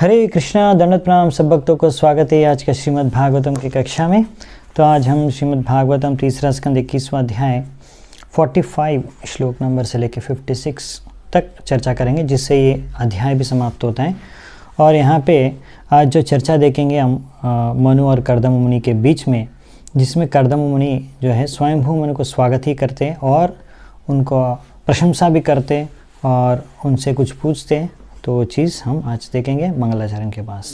हरे कृष्णा दंडत प्रणाम सब भक्तों को स्वागत है आज का श्रीमद् भागवतम की कक्षा में तो आज हम श्रीमद् भागवतम तीसरा स्कंद इक्कीसवा अध्याय 45 श्लोक नंबर से लेकर 56 तक चर्चा करेंगे जिससे ये अध्याय भी समाप्त होता है और यहाँ पे आज जो चर्चा देखेंगे हम मनु और करदम मुनि के बीच में जिसमें करदम मुनि जो है स्वयंभू मनु को स्वागत ही करते और उनको प्रशंसा भी करते और उनसे कुछ पूछते तो वो चीज़ हम आज देखेंगे मंगलाचरण के पास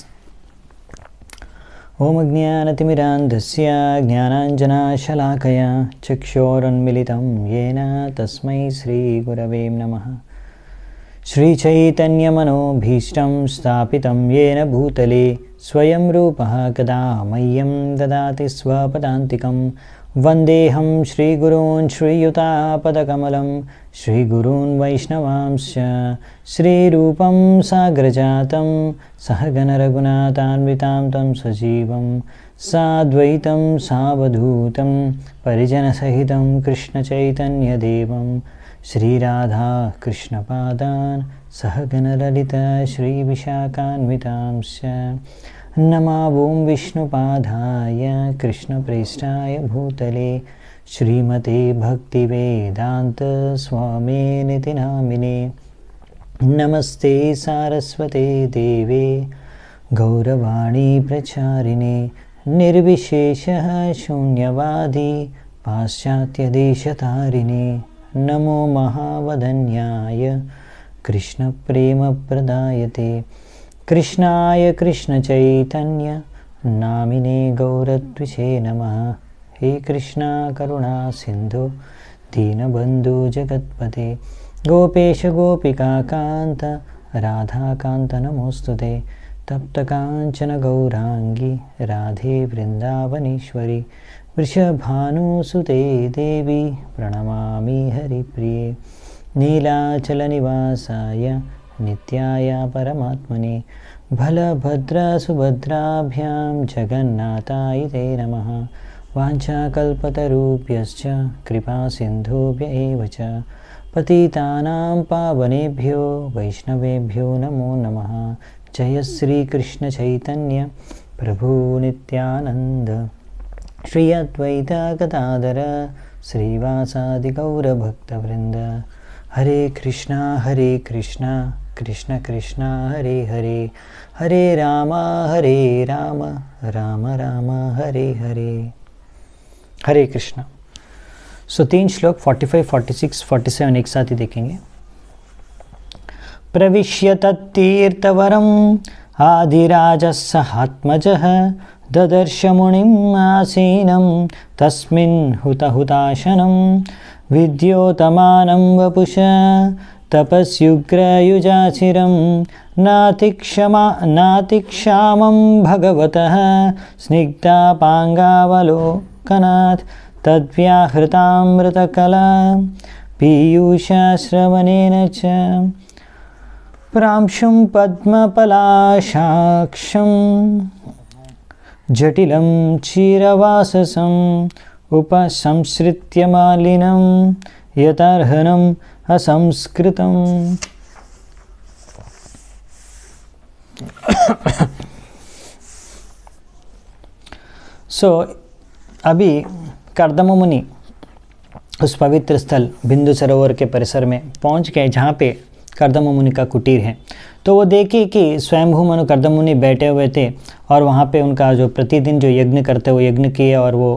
ओम ज्ञानांजना ज्ञानतिमिरान्धस्य ज्ञानाञ्जनाशलाकया चक्षोरुन्मिलितं येन तस्मै श्रीगुरवे नमः श्रीचैतन्यमनोभीष्टं स्थापितं येन भूतले स्वयं रूपः कदा मह्यं ददाति स्वपदान्तिकम् वन्देऽहं श्रीगुरून् श्रीयुतापदकमलं श्रीगुरून् वैष्णवांश्च श्रीरूपं साग्रजातं सहगणरघुनाथान्वितां तं सजीवं साद्वैतं सावधूतं परिजनसहितं कृष्णचैतन्यदेवं श्रीराधा श्रीराधाकृष्णपादान् सहगनलललललललललललितश्रीविशाखान्वितांश्च नमा ओं विष्णुपादाय कृष्णप्रेष्ठाय भूतले श्रीमते भक्तिवेदान्तस्वामे नितिनामिने नमस्ते सारस्वते देवे गौरवाणी प्रचारिणे निर्विशेषः शून्यवादी पाश्चात्यदेशतारिणे नमो महावदन्याय कृष्णप्रेमप्रदायते कृष्णाय कृष्णचैतन्य नामिने गौरद्विषे नमः हे कृष्णा करुणा सिन्धु दीनबन्धुजगत्पते गोपेशगोपिकान्त नमोऽस्तु ते गौराङ्गी राधे वृन्दावनेश्वरि वृषभानुसुते देवी प्रणमामि हरिप्रिये नीलाचलनिवासाय नित्याय परमात्मने बलभद्रासुभद्राभ्यां जगन्नाथाय ते नमः वाञ्छाकल्पतरूप्यश्च एव च पतितानां पावनेभ्यो वैष्णवेभ्यो नमो नमः जय श्री श्रियद्वैतागदादर श्रीवासादिगौरभक्तवृन्द हरे कृष्णा हरे कृष्णा कृष्ण कृष्ण हरे हरे हरे रामा हरे राम राम राम हरे हरे हरे कृष्ण सो तीन श्लोक 45, 46, 47 एक साथ ही देखेंगे प्रविश्य आदिराज सहात्मज ददर्श मुनि आसीनं तस्मिन् हुताशनम विद्योतमानं वपुष तपस्युग्रयुजाचिरं नातिक्षमा नातिक्षामं भगवतः स्निग्धापाङ्गावलोकनात् तद्व्याहृतामृतकला पीयूषाश्रवणेन च प्रांशुं पद्मपलाशाक्षं जटिलं क्षीरवाससम् उपसंसृत्यमालिनं मालिनं असंस्कृतम् सो so, अभी कर्दम मुनि उस पवित्र स्थल बिंदु सरोवर के परिसर में पहुंच गए जहाँ पे कर्दम मुनि का कुटीर है तो वो देखे कि स्वयंभू मनु कर्दम मुनि बैठे हुए थे और वहाँ पे उनका जो प्रतिदिन जो यज्ञ करते वो यज्ञ किए और वो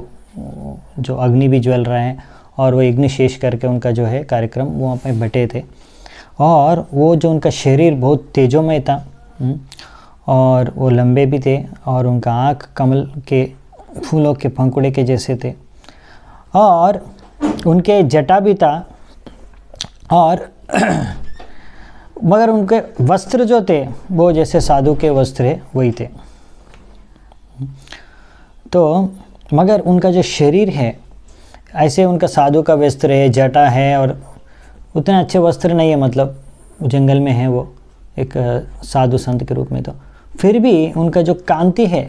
जो अग्नि भी ज्वल रहे हैं और वो यज्ञ शेष करके उनका जो है कार्यक्रम वो अपने बटे थे और वो जो उनका शरीर बहुत तेजोमय था हम्म, और वो लंबे भी थे और उनका आँख कमल के फूलों के पंखुड़े के जैसे थे और उनके जटा भी था और मगर उनके वस्त्र जो थे वो जैसे साधु के वस्त्र है वही थे तो मगर उनका जो शरीर है ऐसे उनका साधु का वस्त्र है जटा है और उतने अच्छे वस्त्र नहीं है मतलब जंगल में है वो एक साधु संत के रूप में तो फिर भी उनका जो कांति है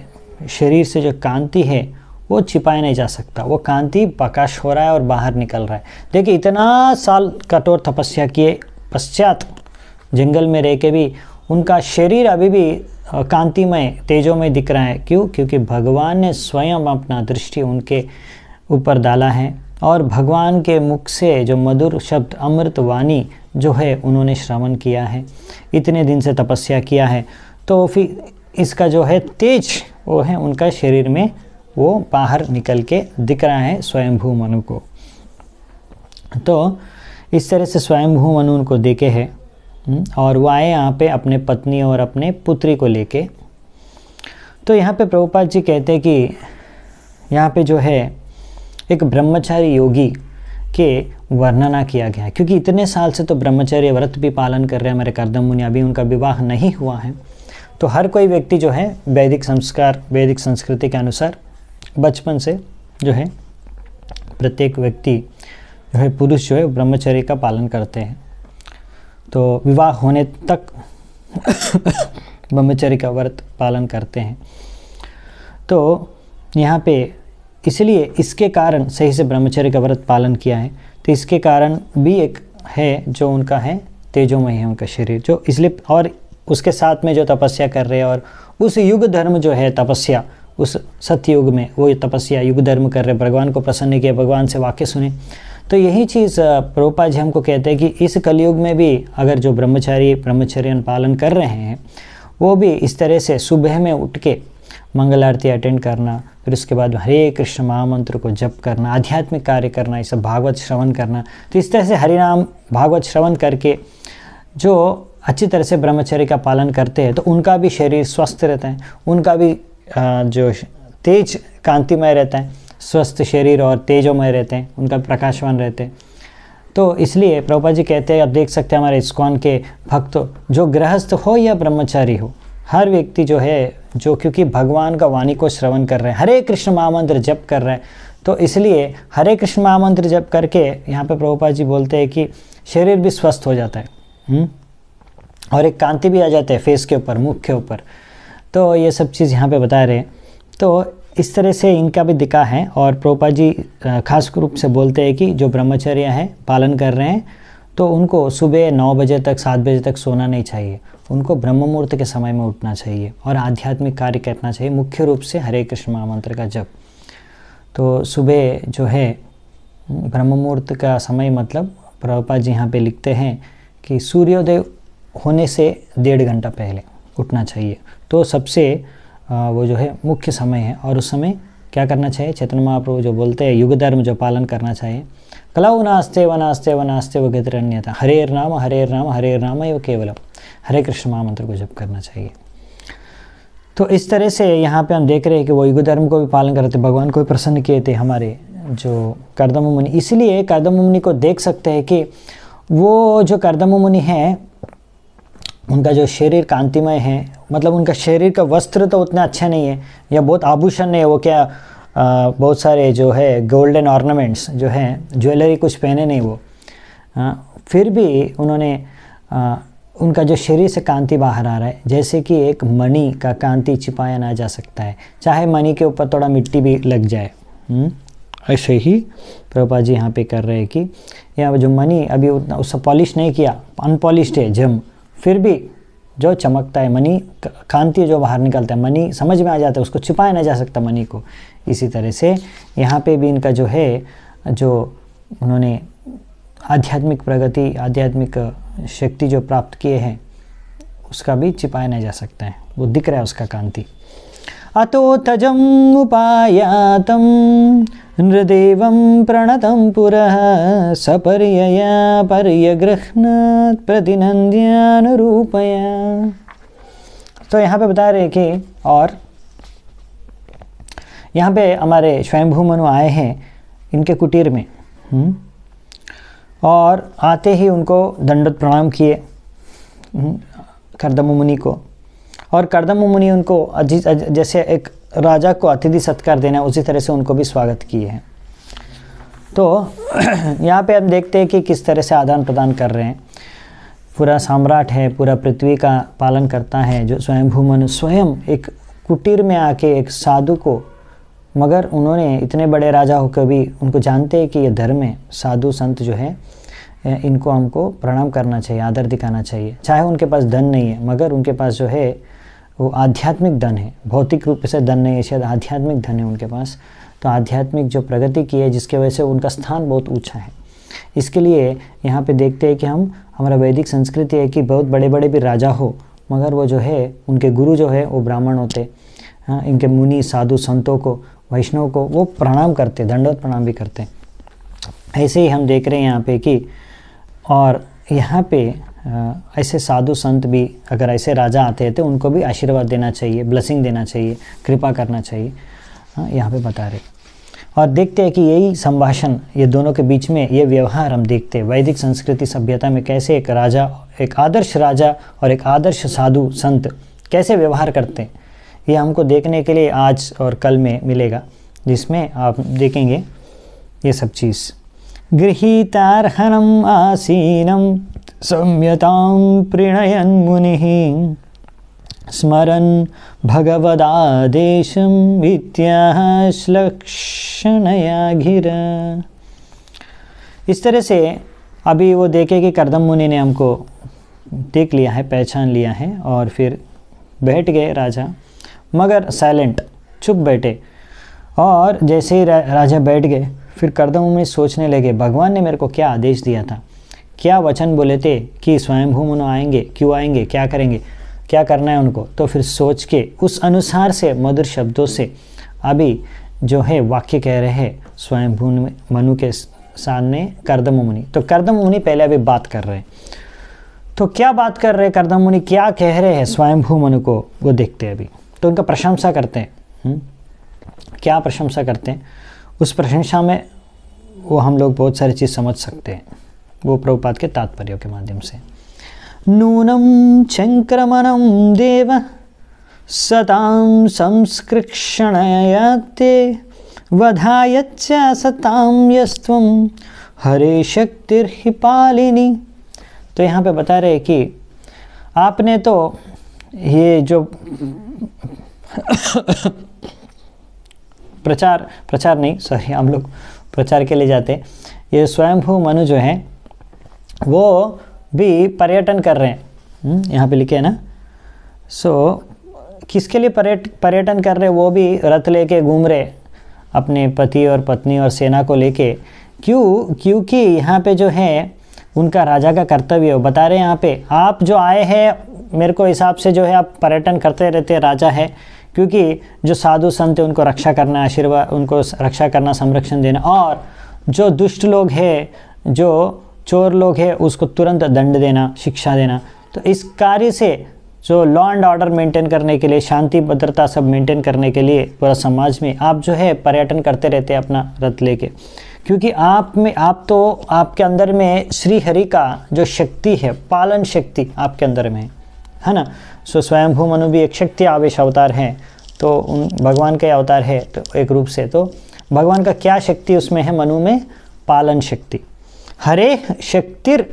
शरीर से जो कांति है वो छिपाया नहीं जा सकता वो कांति प्रकाश हो रहा है और बाहर निकल रहा है देखिए इतना साल कठोर तपस्या किए पश्चात जंगल में रह के भी उनका शरीर अभी भी कांतिमय तेजोमय दिख रहा है क्यों क्योंकि भगवान ने स्वयं अपना दृष्टि उनके ऊपर डाला है और भगवान के मुख से जो मधुर शब्द अमृत वाणी जो है उन्होंने श्रवण किया है इतने दिन से तपस्या किया है तो फिर इसका जो है तेज वो है उनका शरीर में वो बाहर निकल के दिख रहा है स्वयंभू मनु को तो इस तरह से स्वयंभू मनु उनको देखे है हम्म, और वो आए यहाँ पे अपने पत्नी और अपने पुत्री को लेके तो यहाँ पे प्रभुपाद जी कहते हैं कि यहाँ पे जो है एक ब्रह्मचारी योगी के वर्णना किया गया है क्योंकि इतने साल से तो ब्रह्मचर्य व्रत भी पालन कर रहे हैं हमारे कर्दम मुनि अभी उनका विवाह नहीं हुआ है तो हर कोई व्यक्ति जो है वैदिक संस्कार वैदिक संस्कृति के अनुसार बचपन से जो है प्रत्येक व्यक्ति जो है पुरुष जो है ब्रह्मचर्य का पालन करते हैं तो विवाह होने तक ब्रह्मचर्य का व्रत पालन करते हैं तो यहाँ पे इसलिए इसके कारण सही से ब्रह्मचर्य का व्रत पालन किया है तो इसके कारण भी एक है जो उनका है तेजोमय है उनका शरीर जो इसलिए और उसके साथ में जो तपस्या कर रहे हैं और उस युग धर्म जो है तपस्या उस सत्ययुग में वो तपस्या युग धर्म कर रहे भगवान को प्रसन्न किया भगवान से वाक्य सुने तो यही चीज़ प्रोपा जी हमको कहते हैं कि इस कलयुग में भी अगर जो ब्रह्मचारी ब्रह्मचर्य पालन कर रहे हैं वो भी इस तरह से सुबह में उठ के मंगल आरती अटेंड करना फिर उसके बाद हरे कृष्ण महामंत्र को जप करना आध्यात्मिक कार्य करना ये सब भागवत श्रवण करना तो इस तरह से हरिनाम भागवत श्रवण करके जो अच्छी तरह से ब्रह्मचर्य का पालन करते हैं तो उनका भी शरीर स्वस्थ रहता है उनका भी जो तेज कांतिमय रहता है स्वस्थ शरीर और तेजोमय रहते हैं उनका प्रकाशवान रहते हैं तो इसलिए प्रभुपा जी कहते हैं आप देख सकते हैं हमारे इस्कॉन के भक्त जो गृहस्थ हो या ब्रह्मचारी हो हर व्यक्ति जो है जो क्योंकि भगवान का वाणी को श्रवण कर रहे हैं हरे कृष्ण महामंत्र जप कर रहे हैं तो इसलिए हरे कृष्ण महामंत्र जप करके यहाँ पे प्रभुपा जी बोलते हैं कि शरीर भी स्वस्थ हो जाता है हुँ? हम्म? और एक कांति भी आ जाती है फेस के ऊपर मुख के ऊपर तो ये सब चीज़ यहाँ पे बता रहे हैं तो इस तरह से इनका भी दिखा है और प्रोपा जी खास रूप से बोलते हैं कि जो ब्रह्मचर्य हैं पालन कर रहे हैं तो उनको सुबह नौ बजे तक सात बजे तक सोना नहीं चाहिए उनको ब्रह्म मुहूर्त के समय में उठना चाहिए और आध्यात्मिक कार्य करना चाहिए मुख्य रूप से हरे कृष्ण महामंत्र का जप तो सुबह जो है ब्रह्म मुहूर्त का समय मतलब प्रभुपा जी यहाँ पे लिखते हैं कि सूर्योदय होने से डेढ़ घंटा पहले उठना चाहिए तो सबसे वो जो है मुख्य समय है और उस समय क्या करना चाहिए चैतन्य महाप्रभु जो बोलते हैं युग धर्म जो पालन करना चाहिए कलाऊ नास्ते व व नास्ते वगैरह था हरेर नाम हरेर नाम हरेर नाम एव केवलम हरे कृष्ण महामंत्र को जप करना चाहिए तो इस तरह से यहाँ पे हम देख रहे हैं कि वो युग धर्म को भी पालन कर रहे थे भगवान को भी प्रसन्न किए थे हमारे जो कर्दम मुनि इसलिए कर्दम मुनि को देख सकते हैं कि वो जो कर्दम मुनि हैं उनका जो शरीर कांतिमय है मतलब उनका शरीर का वस्त्र तो उतना अच्छा नहीं है या बहुत आभूषण है वो क्या आ, बहुत सारे जो है गोल्डन ऑर्नामेंट्स जो हैं ज्वेलरी कुछ पहने नहीं वो आ, फिर भी उन्होंने आ, उनका जो शरीर से कांति बाहर आ रहा है जैसे कि एक मणि का कांति छिपाया ना जा सकता है चाहे मणि के ऊपर थोड़ा मिट्टी भी लग जाए हम्म? ऐसे ही प्रभा जी यहाँ पे कर रहे हैं कि यहाँ जो मणि अभी उतना उससे पॉलिश नहीं किया अनपॉलिश्ड है जम फिर भी जो चमकता है मनी कांति जो बाहर निकलता है मनी समझ में आ जाता है उसको छिपाया नहीं जा सकता मनी को इसी तरह से यहाँ पे भी इनका जो है जो उन्होंने आध्यात्मिक प्रगति आध्यात्मिक शक्ति जो प्राप्त किए हैं उसका भी छिपाया नहीं जा सकता है वो दिख रहा है उसका कांति अतोत्थजम् उपायातं नृदेवं प्रणतम पुरा सपर्यया पर्यगृह्णात् प्रतिनन्द्यानुरूपया तो यहाँ पे बता रहे कि और यहाँ पे हमारे स्वयंभू मनु आए हैं इनके कुटीर में हुँ? हम्म? और आते ही उनको दंडोत प्रणाम किए हम्म, करदम मुनि को और करदम मुनि उनको अजीत जैसे एक राजा को अतिथि सत्कार देना उसी तरह से उनको भी स्वागत किए हैं तो यहाँ पे हम देखते हैं कि किस तरह से आदान प्रदान कर रहे हैं पूरा सम्राट है पूरा पृथ्वी का पालन करता है जो स्वयं भूमन स्वयं एक कुटीर में आके एक साधु को मगर उन्होंने इतने बड़े राजा होकर भी उनको जानते हैं कि ये धर्म है साधु संत जो है इनको हमको प्रणाम करना चाहिए आदर दिखाना चाहिए चाहे उनके पास धन नहीं है मगर उनके पास जो है वो आध्यात्मिक धन है भौतिक रूप से धन नहीं है शायद आध्यात्मिक धन है उनके पास तो आध्यात्मिक जो प्रगति की है जिसके वजह से उनका स्थान बहुत ऊँचा है इसके लिए यहाँ पर देखते हैं कि हम हमारा वैदिक संस्कृति है कि बहुत बड़े बड़े भी राजा हो मगर वो जो है उनके गुरु जो है वो ब्राह्मण होते हैं हाँ, इनके मुनि साधु संतों को वैष्णव को वो प्रणाम करते दंडवत प्रणाम भी करते हैं ऐसे ही हम देख रहे हैं यहाँ पे कि और यहाँ पे ऐसे साधु संत भी अगर ऐसे राजा आते हैं तो उनको भी आशीर्वाद देना चाहिए ब्लसिंग देना चाहिए कृपा करना चाहिए हाँ यहाँ पे बता रहे और देखते हैं कि यही संभाषण ये दोनों के बीच में ये व्यवहार हम देखते हैं वैदिक संस्कृति सभ्यता में कैसे एक राजा एक आदर्श राजा और एक आदर्श साधु संत कैसे व्यवहार करते हैं ये हमको देखने के लिए आज और कल में मिलेगा जिसमें आप देखेंगे ये सब चीज़ गृहीतार्हनम आसीनम सम्यतां प्रणयन मुनि स्मरण भगवदादेश घिरा इस तरह से अभी वो देखे कि करदम मुनि ने हमको देख लिया है पहचान लिया है और फिर बैठ गए राजा मगर साइलेंट चुप बैठे और जैसे ही राजा बैठ गए फिर कर्दम उम्र सोचने लगे भगवान ने मेरे को क्या आदेश दिया था क्या वचन बोले थे कि स्वयंभू मनो आएंगे क्यों आएंगे क्या करेंगे क्या करना है उनको तो फिर सोच के उस अनुसार से मधुर शब्दों से अभी जो है वाक्य कह रहे हैं स्वयंभू मनु के सामने करदम मुनि तो करदम मुनि पहले अभी बात कर रहे हैं तो क्या बात कर रहे हैं करदम मुनि क्या कह रहे हैं स्वयंभू मनु को वो देखते हैं अभी तो उनका प्रशंसा करते हैं हम्म? क्या प्रशंसा करते हैं उस प्रशंसा में वो हम लोग बहुत सारी चीज़ समझ सकते हैं वो प्रभुपाद के तात्पर्यों के माध्यम से नूनम चंक्रमणम देव सताम ते वधायच्च सताम यस्व हरे शक्तिर्पालिनी पालिनी तो यहाँ पे बता रहे कि आपने तो ये जो प्रचार प्रचार नहीं सॉरी हम लोग प्रचार के लिए जाते ये स्वयंभू मनु जो हैं वो भी पर्यटन कर रहे हैं हम्म, यहाँ पे लिखे है ना सो so, किसके लिए पर्यट पर्यटन कर रहे वो भी रथ लेके घूम रहे अपने पति और पत्नी और सेना को लेके क्यों क्योंकि यहाँ पे जो है उनका राजा का कर्तव्य हो बता रहे हैं यहाँ पे आप जो आए हैं मेरे को हिसाब से जो है आप पर्यटन करते रहते राजा है क्योंकि जो साधु संत है उनको रक्षा करना आशीर्वाद उनको रक्षा करना संरक्षण देना और जो दुष्ट लोग है जो चोर लोग है उसको तुरंत दंड देना शिक्षा देना तो इस कार्य से जो लॉ एंड ऑर्डर मेंटेन करने के लिए शांति भद्रता सब मेंटेन करने के लिए पूरा समाज में आप जो है पर्यटन करते रहते हैं अपना रथ लेके क्योंकि आप में आप तो आपके अंदर में श्री हरि का जो शक्ति है पालन शक्ति आपके अंदर में है है ना सो स्वयंभू मनु भी एक शक्ति आवेश अवतार हैं तो उन भगवान के अवतार है तो एक रूप से तो भगवान का क्या शक्ति उसमें है मनु में पालन शक्ति हरे शक्तिर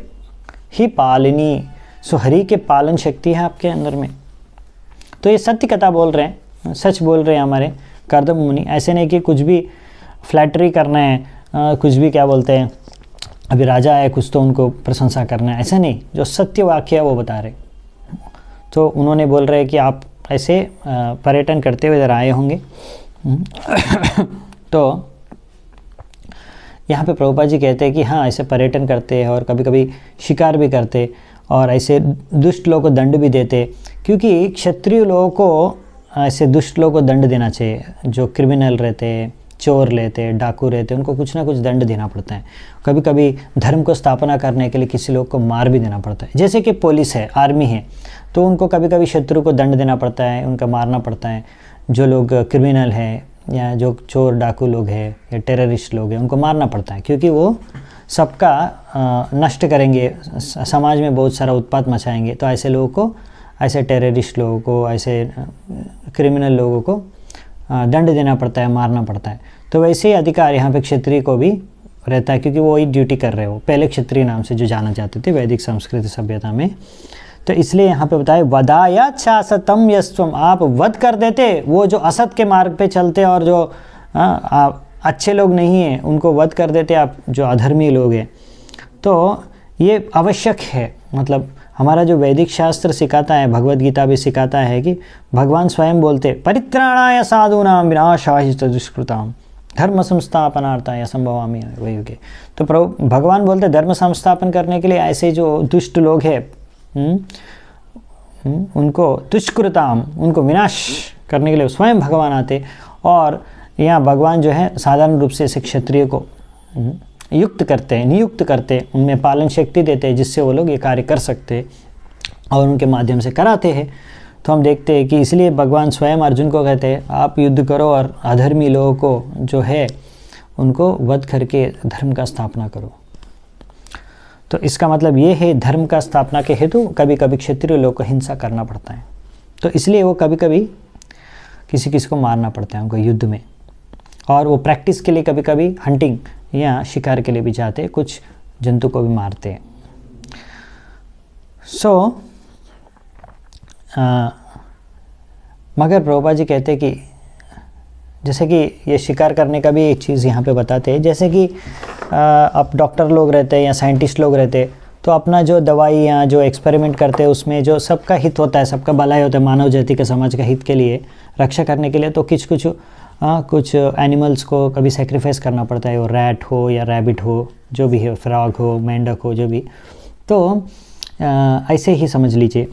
ही पालनी सो हरि के पालन शक्ति है आपके अंदर में तो ये सत्य कथा बोल रहे हैं सच बोल रहे हैं हमारे कर्दम मुनि ऐसे नहीं कि कुछ भी फ्लैटरी करना है आ, कुछ भी क्या बोलते हैं अभी राजा है कुछ तो उनको प्रशंसा करना है ऐसा नहीं जो सत्य वाक्य है वो बता रहे तो उन्होंने बोल रहे कि आप ऐसे पर्यटन करते हुए इधर आए होंगे हम्म। तो यहाँ पे प्रभुपा जी कहते हैं कि हाँ ऐसे पर्यटन करते और कभी कभी शिकार भी करते और ऐसे दुष्ट लोगों को दंड भी देते क्योंकि क्षत्रिय लोगों को ऐसे दुष्ट लोगों को दंड देना चाहिए जो क्रिमिनल रहते हैं चोर रहते हैं डाकू रहते हैं उनको कुछ ना कुछ दंड देना पड़ता है कभी कभी धर्म को स्थापना करने के लिए किसी लोग को मार भी देना पड़ता है जैसे कि पुलिस है आर्मी है तो उनको कभी कभी शत्रु को दंड देना पड़ता है उनका मारना पड़ता है जो लोग क्रिमिनल हैं या जो चोर डाकू लोग हैं या टेररिस्ट लोग हैं उनको मारना पड़ता है क्योंकि वो सबका नष्ट करेंगे समाज में बहुत सारा उत्पात मचाएंगे तो ऐसे लोगों को ऐसे टेररिस्ट लोगों को ऐसे क्रिमिनल लोगों को दंड देना पड़ता है मारना पड़ता है तो वैसे ही अधिकार यहाँ पे क्षेत्रीय को भी रहता है क्योंकि वो ही ड्यूटी कर रहे हो पहले क्षेत्रीय नाम से जो जाना जाते थे वैदिक संस्कृति सभ्यता में तो इसलिए यहाँ पे बताए या छासतम यस्तम आप वध कर देते वो जो असत के मार्ग पे चलते और जो आ, आ, अच्छे लोग नहीं हैं उनको वध कर देते आप जो अधर्मी लोग हैं तो ये आवश्यक है मतलब हमारा जो वैदिक शास्त्र सिखाता है भगवत गीता भी सिखाता है कि भगवान स्वयं बोलते परित्राणाय साधूनाम विनाशाही दुष्कृताम धर्म संस्थापनार्थाय असंभवामी वयुगे तो प्रभु भगवान बोलते धर्म संस्थापन करने के लिए ऐसे जो दुष्ट लोग हैं हम्म, हम्म, उनको दुष्कृताम उनको विनाश करने के लिए स्वयं भगवान आते और यहाँ भगवान जो है साधारण रूप से इस क्षत्रिय को हम्म, युक्त करते हैं नियुक्त करते हैं उनमें पालन शक्ति देते हैं जिससे वो लोग ये कार्य कर सकते और उनके माध्यम से कराते हैं तो हम देखते हैं कि इसलिए भगवान स्वयं अर्जुन को कहते हैं आप युद्ध करो और अधर्मी लोगों को जो है उनको वध करके धर्म का स्थापना करो तो इसका मतलब ये है धर्म का स्थापना के हेतु कभी कभी क्षेत्रीय लोग को हिंसा करना पड़ता है तो इसलिए वो कभी कभी किसी किसी को मारना पड़ता है उनको युद्ध में और वो प्रैक्टिस के लिए कभी कभी हंटिंग या शिकार के लिए भी जाते कुछ जंतु को भी मारते हैं सो so, मगर प्रभुपा जी कहते कि जैसे कि ये शिकार करने का भी एक चीज़ यहाँ पे बताते हैं जैसे कि आप डॉक्टर लोग रहते हैं या साइंटिस्ट लोग रहते हैं तो अपना जो दवाई या जो एक्सपेरिमेंट करते हैं उसमें जो सबका हित होता है सबका भलाई होता है मानव जाति के समाज का हित के लिए रक्षा करने के लिए तो कुछ कुछ आ, हाँ, कुछ एनिमल्स को कभी सेक्रीफाइस करना पड़ता है वो रैट हो या रैबिट हो जो भी है फ्रॉग हो मेंढक हो जो भी तो आ, ऐसे ही समझ लीजिए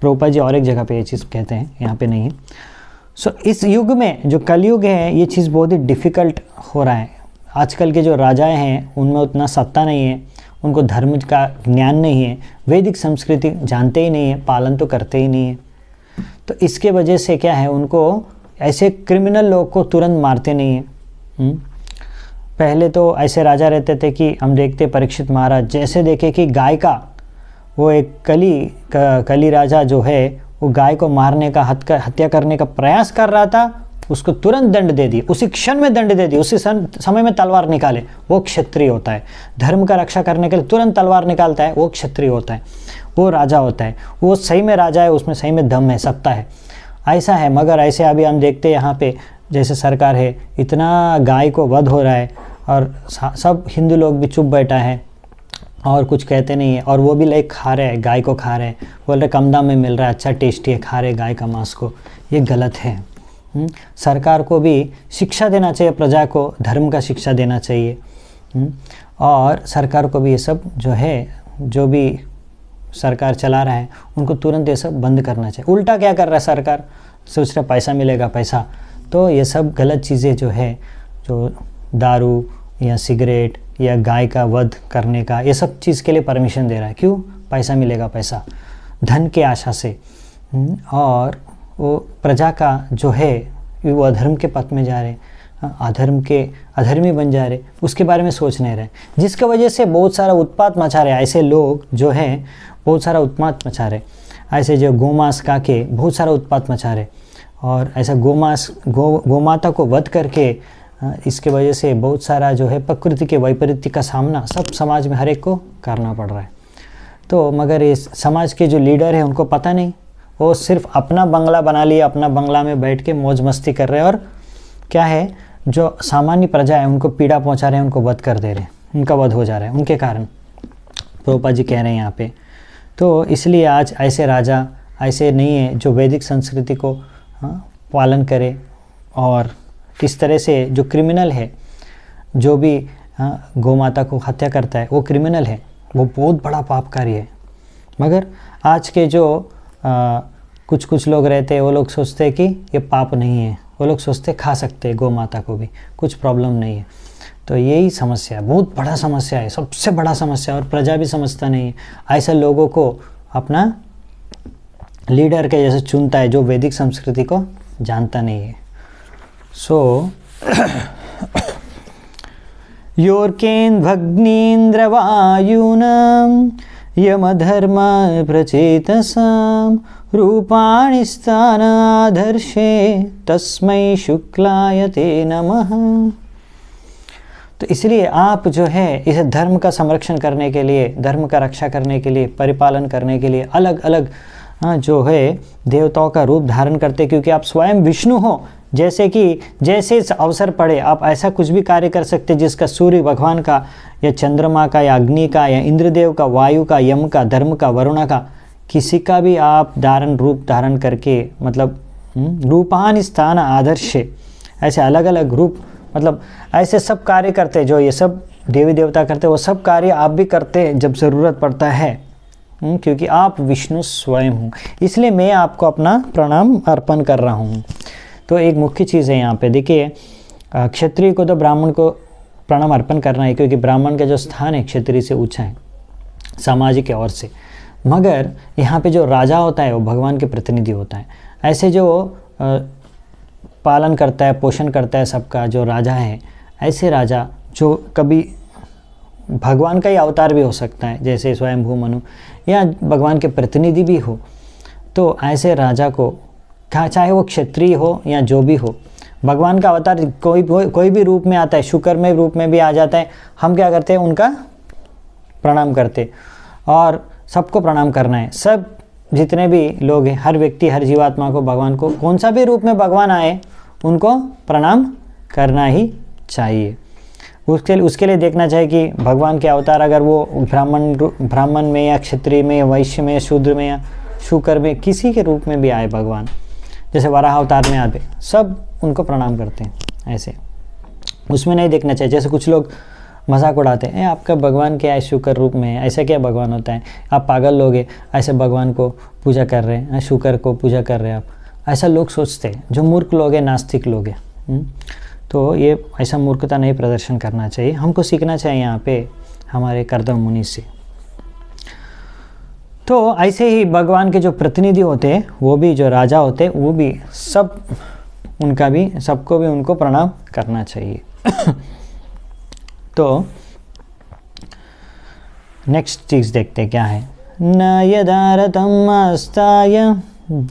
प्रोपा जी और एक जगह पे ये चीज़ कहते हैं यहाँ पे नहीं है सो so, इस युग में जो कलयुग है ये चीज़ बहुत ही डिफ़िकल्ट हो रहा है आजकल के जो राजाएं हैं उनमें उतना सत्ता नहीं है उनको धर्म का ज्ञान नहीं है वैदिक संस्कृति जानते ही नहीं है पालन तो करते ही नहीं है तो इसके वजह से क्या है उनको ऐसे क्रिमिनल लोग को तुरंत मारते नहीं हैं हम्म? पहले तो ऐसे राजा रहते थे कि हम देखते परीक्षित महाराज जैसे देखे कि गाय का वो एक कली कली राजा जो है वो गाय को मारने का हत्या करने का प्रयास कर रहा था उसको तुरंत दंड दे दिए उसी क्षण में दंड दे दिए उसी समय में तलवार निकाले वो क्षत्रिय होता है धर्म का रक्षा करने के लिए तुरंत तलवार निकालता है वो क्षत्रिय होता है वो राजा होता है वो सही में राजा है उसमें सही में धम है सत्ता है ऐसा है मगर ऐसे अभी हम देखते हैं यहाँ पे जैसे सरकार है इतना गाय को वध हो रहा है और सब हिंदू लोग भी चुप बैठा है और कुछ कहते नहीं है और वो भी लाइक खा रहे हैं गाय को खा रहे हैं बोल रहे कम दाम में मिल रहा है अच्छा टेस्टी है खा रहे गाय का मांस को ये गलत है हम्म? सरकार को भी शिक्षा देना चाहिए प्रजा को धर्म का शिक्षा देना चाहिए हम्म? और सरकार को भी ये सब जो है जो भी सरकार चला रहा है उनको तुरंत ये सब बंद करना चाहिए उल्टा क्या कर रहा है सरकार सोच रहा पैसा मिलेगा पैसा तो ये सब गलत चीज़ें जो है जो दारू या सिगरेट या गाय का वध करने का ये सब चीज़ के लिए परमिशन दे रहा है क्यों पैसा मिलेगा पैसा धन के आशा से हम्म, और वो प्रजा का जो है वो अधर्म के पथ में जा रहे अधर्म के अधर्मी बन जा रहे उसके बारे में सोच नहीं रहे जिसके वजह से बहुत सारा उत्पात मचा रहे ऐसे लोग जो हैं बहुत सारा उत्पात मचा रहे ऐसे जो गोमांस खाके बहुत सारा उत्पात मचा रहे और ऐसा गोमांस गो गोमाता को वध करके इसके वजह से बहुत सारा जो है प्रकृति के वैपरीत्य का सामना सब समाज में हर एक को करना पड़ रहा है तो मगर इस समाज के जो लीडर हैं उनको पता नहीं वो सिर्फ अपना बंगला बना लिया अपना बंगला में बैठ के मौज मस्ती कर रहे हैं और क्या है जो सामान्य प्रजा है उनको पीड़ा पहुंचा रहे हैं उनको वध कर दे रहे हैं उनका वध हो जा रहा है उनके कारण प्रोपा जी कह रहे हैं यहाँ पर तो इसलिए आज ऐसे राजा ऐसे नहीं है जो वैदिक संस्कृति को हाँ, पालन करे और किस तरह से जो क्रिमिनल है जो भी हाँ, गौ माता को हत्या करता है वो क्रिमिनल है वो बहुत बड़ा पापकारी है मगर आज के जो आ, कुछ कुछ लोग रहते हैं वो लोग सोचते हैं कि ये पाप नहीं है वो लोग सोचते खा सकते हैं गौ माता को भी कुछ प्रॉब्लम नहीं है तो यही समस्या है बहुत बड़ा समस्या है सबसे बड़ा समस्या और प्रजा भी समझता नहीं है ऐसे लोगों को अपना लीडर के जैसे चुनता है जो वैदिक संस्कृति को जानता नहीं है सो योर्केन्द्रभग्नीन्द्रवायूनां यमधर्मा प्रचेतसां रूपाणि स्थानाधर्षे तस्मै शुक्लाय ते नमः तो इसलिए आप जो है इसे धर्म का संरक्षण करने के लिए धर्म का रक्षा करने के लिए परिपालन करने के लिए अलग अलग हाँ, जो है देवताओं का रूप धारण करते क्योंकि आप स्वयं विष्णु हो जैसे कि जैसे इस अवसर पड़े आप ऐसा कुछ भी कार्य कर सकते जिसका सूर्य भगवान का या चंद्रमा का या अग्नि का या इंद्रदेव का वायु का यम का धर्म का वरुणा का किसी का भी आप धारण रूप धारण करके मतलब हम्म, रूपान स्थान आदर्श ऐसे अलग अलग रूप मतलब ऐसे सब कार्य करते जो ये सब देवी देवता करते वो सब कार्य आप भी करते जब ज़रूरत पड़ता है हम्म, क्योंकि आप विष्णु स्वयं हूँ इसलिए मैं आपको अपना प्रणाम अर्पण कर रहा हूँ तो एक मुख्य चीज़ है यहाँ पे देखिए क्षत्रिय को तो ब्राह्मण को प्रणाम अर्पण करना है क्योंकि ब्राह्मण का जो स्थान है क्षत्रिय से ऊँचा है सामाजिक और से मगर यहाँ पे जो राजा होता है वो भगवान के प्रतिनिधि होता है ऐसे जो पालन करता है पोषण करता है सबका जो राजा है ऐसे राजा जो कभी भगवान का ही अवतार भी हो सकता है जैसे स्वयंभू मनु या भगवान के प्रतिनिधि भी हो तो ऐसे राजा को चाहे वो क्षत्रिय हो या जो भी हो भगवान का अवतार कोई कोई भी रूप में आता है शुक्र में रूप में भी आ जाता है हम क्या करते हैं उनका प्रणाम करते और सबको प्रणाम करना है सब जितने भी लोग हैं हर व्यक्ति हर जीवात्मा को भगवान को कौन सा भी रूप में भगवान आए उनको प्रणाम करना ही चाहिए उसके उसके लिए देखना चाहिए कि भगवान के अवतार अगर वो ब्राह्मण ब्राह्मण में या क्षत्रिय में वैश्य में शूद्र में या शुक्र में किसी के रूप में भी आए भगवान जैसे वराह अवतार में आते सब उनको प्रणाम करते हैं ऐसे उसमें नहीं देखना चाहिए जैसे कुछ लोग मजाक उड़ाते हैं आपका भगवान क्या है शुक्र रूप में है ऐसा क्या भगवान होता है आप पागल लोग हैं ऐसे भगवान को पूजा कर रहे हैं शुक्र को पूजा कर रहे हैं आप ऐसा लोग सोचते हैं जो मूर्ख लोग हैं नास्तिक लोग हैं हम्म? तो ये ऐसा मूर्खता नहीं प्रदर्शन करना चाहिए हमको सीखना चाहिए यहाँ पे हमारे करदम मुनि से तो ऐसे ही भगवान के जो प्रतिनिधि होते हैं वो भी जो राजा होते हैं वो भी सब उनका भी सबको भी उनको प्रणाम करना चाहिए तो नेक्स्ट चीज़ देखते हैं क्या है चंड आस्ताय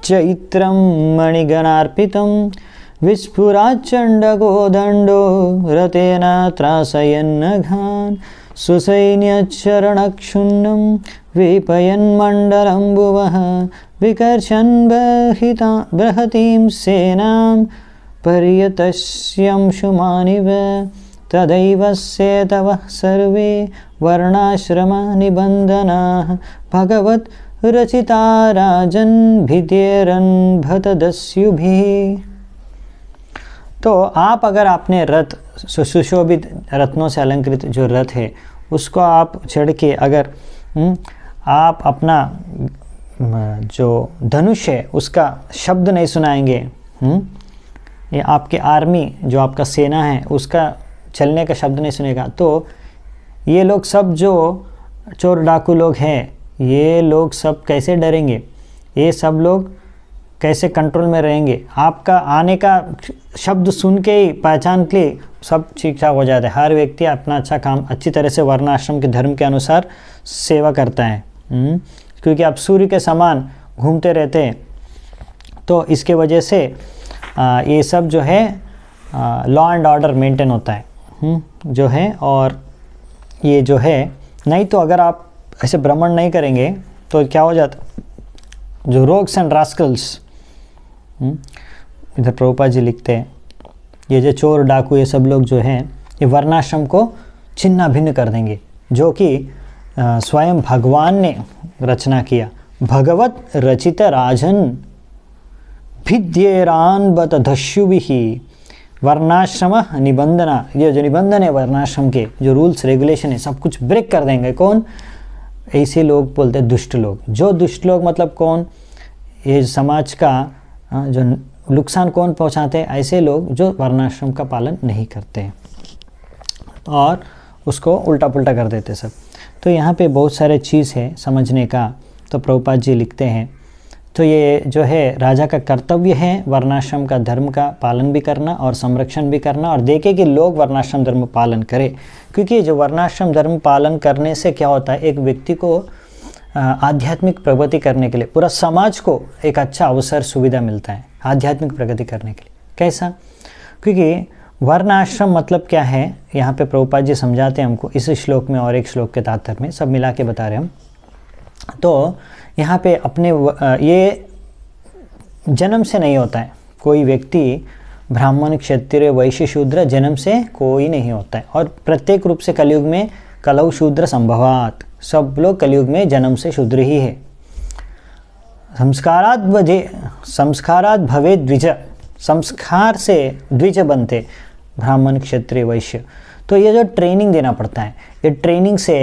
चैत्रम मणिगणार्पितम विस्फुराचण्डकोदण्डो रतेन त्रासयन्नघान् सुसैन्यचरणक्षुन्नं भुव विकर्षन विकर्षन् बर्हिता बृहतीं सेनां पर्यतस्यं शुमानिव से तव सर्वे वर्णाश्रमनिबन्धनाः भगवत् रचिता राजन्भितेरन्भतदस्युभिः तो आप अगर आपने रथ सुशोभित रत्नों से अलंकृत जो रथ है उसको आप चढ़ के अगर हम्म, आप अपना जो धनुष है उसका शब्द नहीं सुनाएंगे हम्म, या आपके आर्मी जो आपका सेना है उसका चलने का शब्द नहीं सुनेगा तो ये लोग सब जो चोर डाकू लोग हैं ये लोग सब कैसे डरेंगे ये सब लोग कैसे कंट्रोल में रहेंगे आपका आने का शब्द सुन के ही पहचान के लिए सब ठीक ठाक हो जाता है हर व्यक्ति अपना अच्छा काम अच्छी तरह से वर्णाश्रम के धर्म के अनुसार सेवा करता है हम्म? क्योंकि आप सूर्य के समान घूमते रहते हैं तो इसके वजह से आ, ये सब जो है लॉ एंड ऑर्डर मेंटेन होता है हम्म, जो है और ये जो है नहीं तो अगर आप ऐसे भ्रमण नहीं करेंगे तो क्या हो जाता जो रोग्स एंड रास्कल्स इधर प्रभुपा जी लिखते हैं ये जो चोर डाकू ये सब लोग जो हैं ये वर्णाश्रम को छिन्ना भिन्न कर देंगे जो कि स्वयं भगवान ने रचना किया भगवत रचित राजन भिद्येरान बत ही वर्णाश्रम निबंधना ये जो निबंधन है वर्णाश्रम के जो रूल्स रेगुलेशन है सब कुछ ब्रेक कर देंगे कौन ऐसे लोग बोलते हैं दुष्ट लोग जो दुष्ट लोग मतलब कौन ये समाज का जो नुकसान कौन पहुंचाते हैं ऐसे लोग जो वर्णाश्रम का पालन नहीं करते हैं और उसको उल्टा पुल्टा कर देते सब तो यहाँ पे बहुत सारे चीज़ है समझने का तो प्रभुपाद जी लिखते हैं तो ये जो है राजा का कर्तव्य है वर्णाश्रम का धर्म का पालन भी करना और संरक्षण भी करना और देखे कि लोग वर्णाश्रम धर्म पालन करें क्योंकि जो वर्णाश्रम धर्म पालन करने से क्या होता है एक व्यक्ति को आध्यात्मिक प्रगति करने के लिए पूरा समाज को एक अच्छा अवसर सुविधा मिलता है आध्यात्मिक प्रगति करने के लिए कैसा क्योंकि वर्ण आश्रम मतलब क्या है यहाँ पे प्रभुपाद जी समझाते हैं हमको इस श्लोक में और एक श्लोक के तात्पर्य में सब मिला के बता रहे हम तो यहाँ पे अपने ये जन्म से नहीं होता है कोई व्यक्ति ब्राह्मण क्षत्रिय वैश्य शूद्र जन्म से कोई नहीं होता है और प्रत्येक रूप से कलयुग में कलव शूद्र संभवात सब लोग कलयुग में जन्म से शूद्र ही है संस्कारात वजे संस्कारात भवे द्विज संस्कार से द्विज बनते ब्राह्मण क्षत्रिय वैश्य तो ये जो ट्रेनिंग देना पड़ता है ये ट्रेनिंग से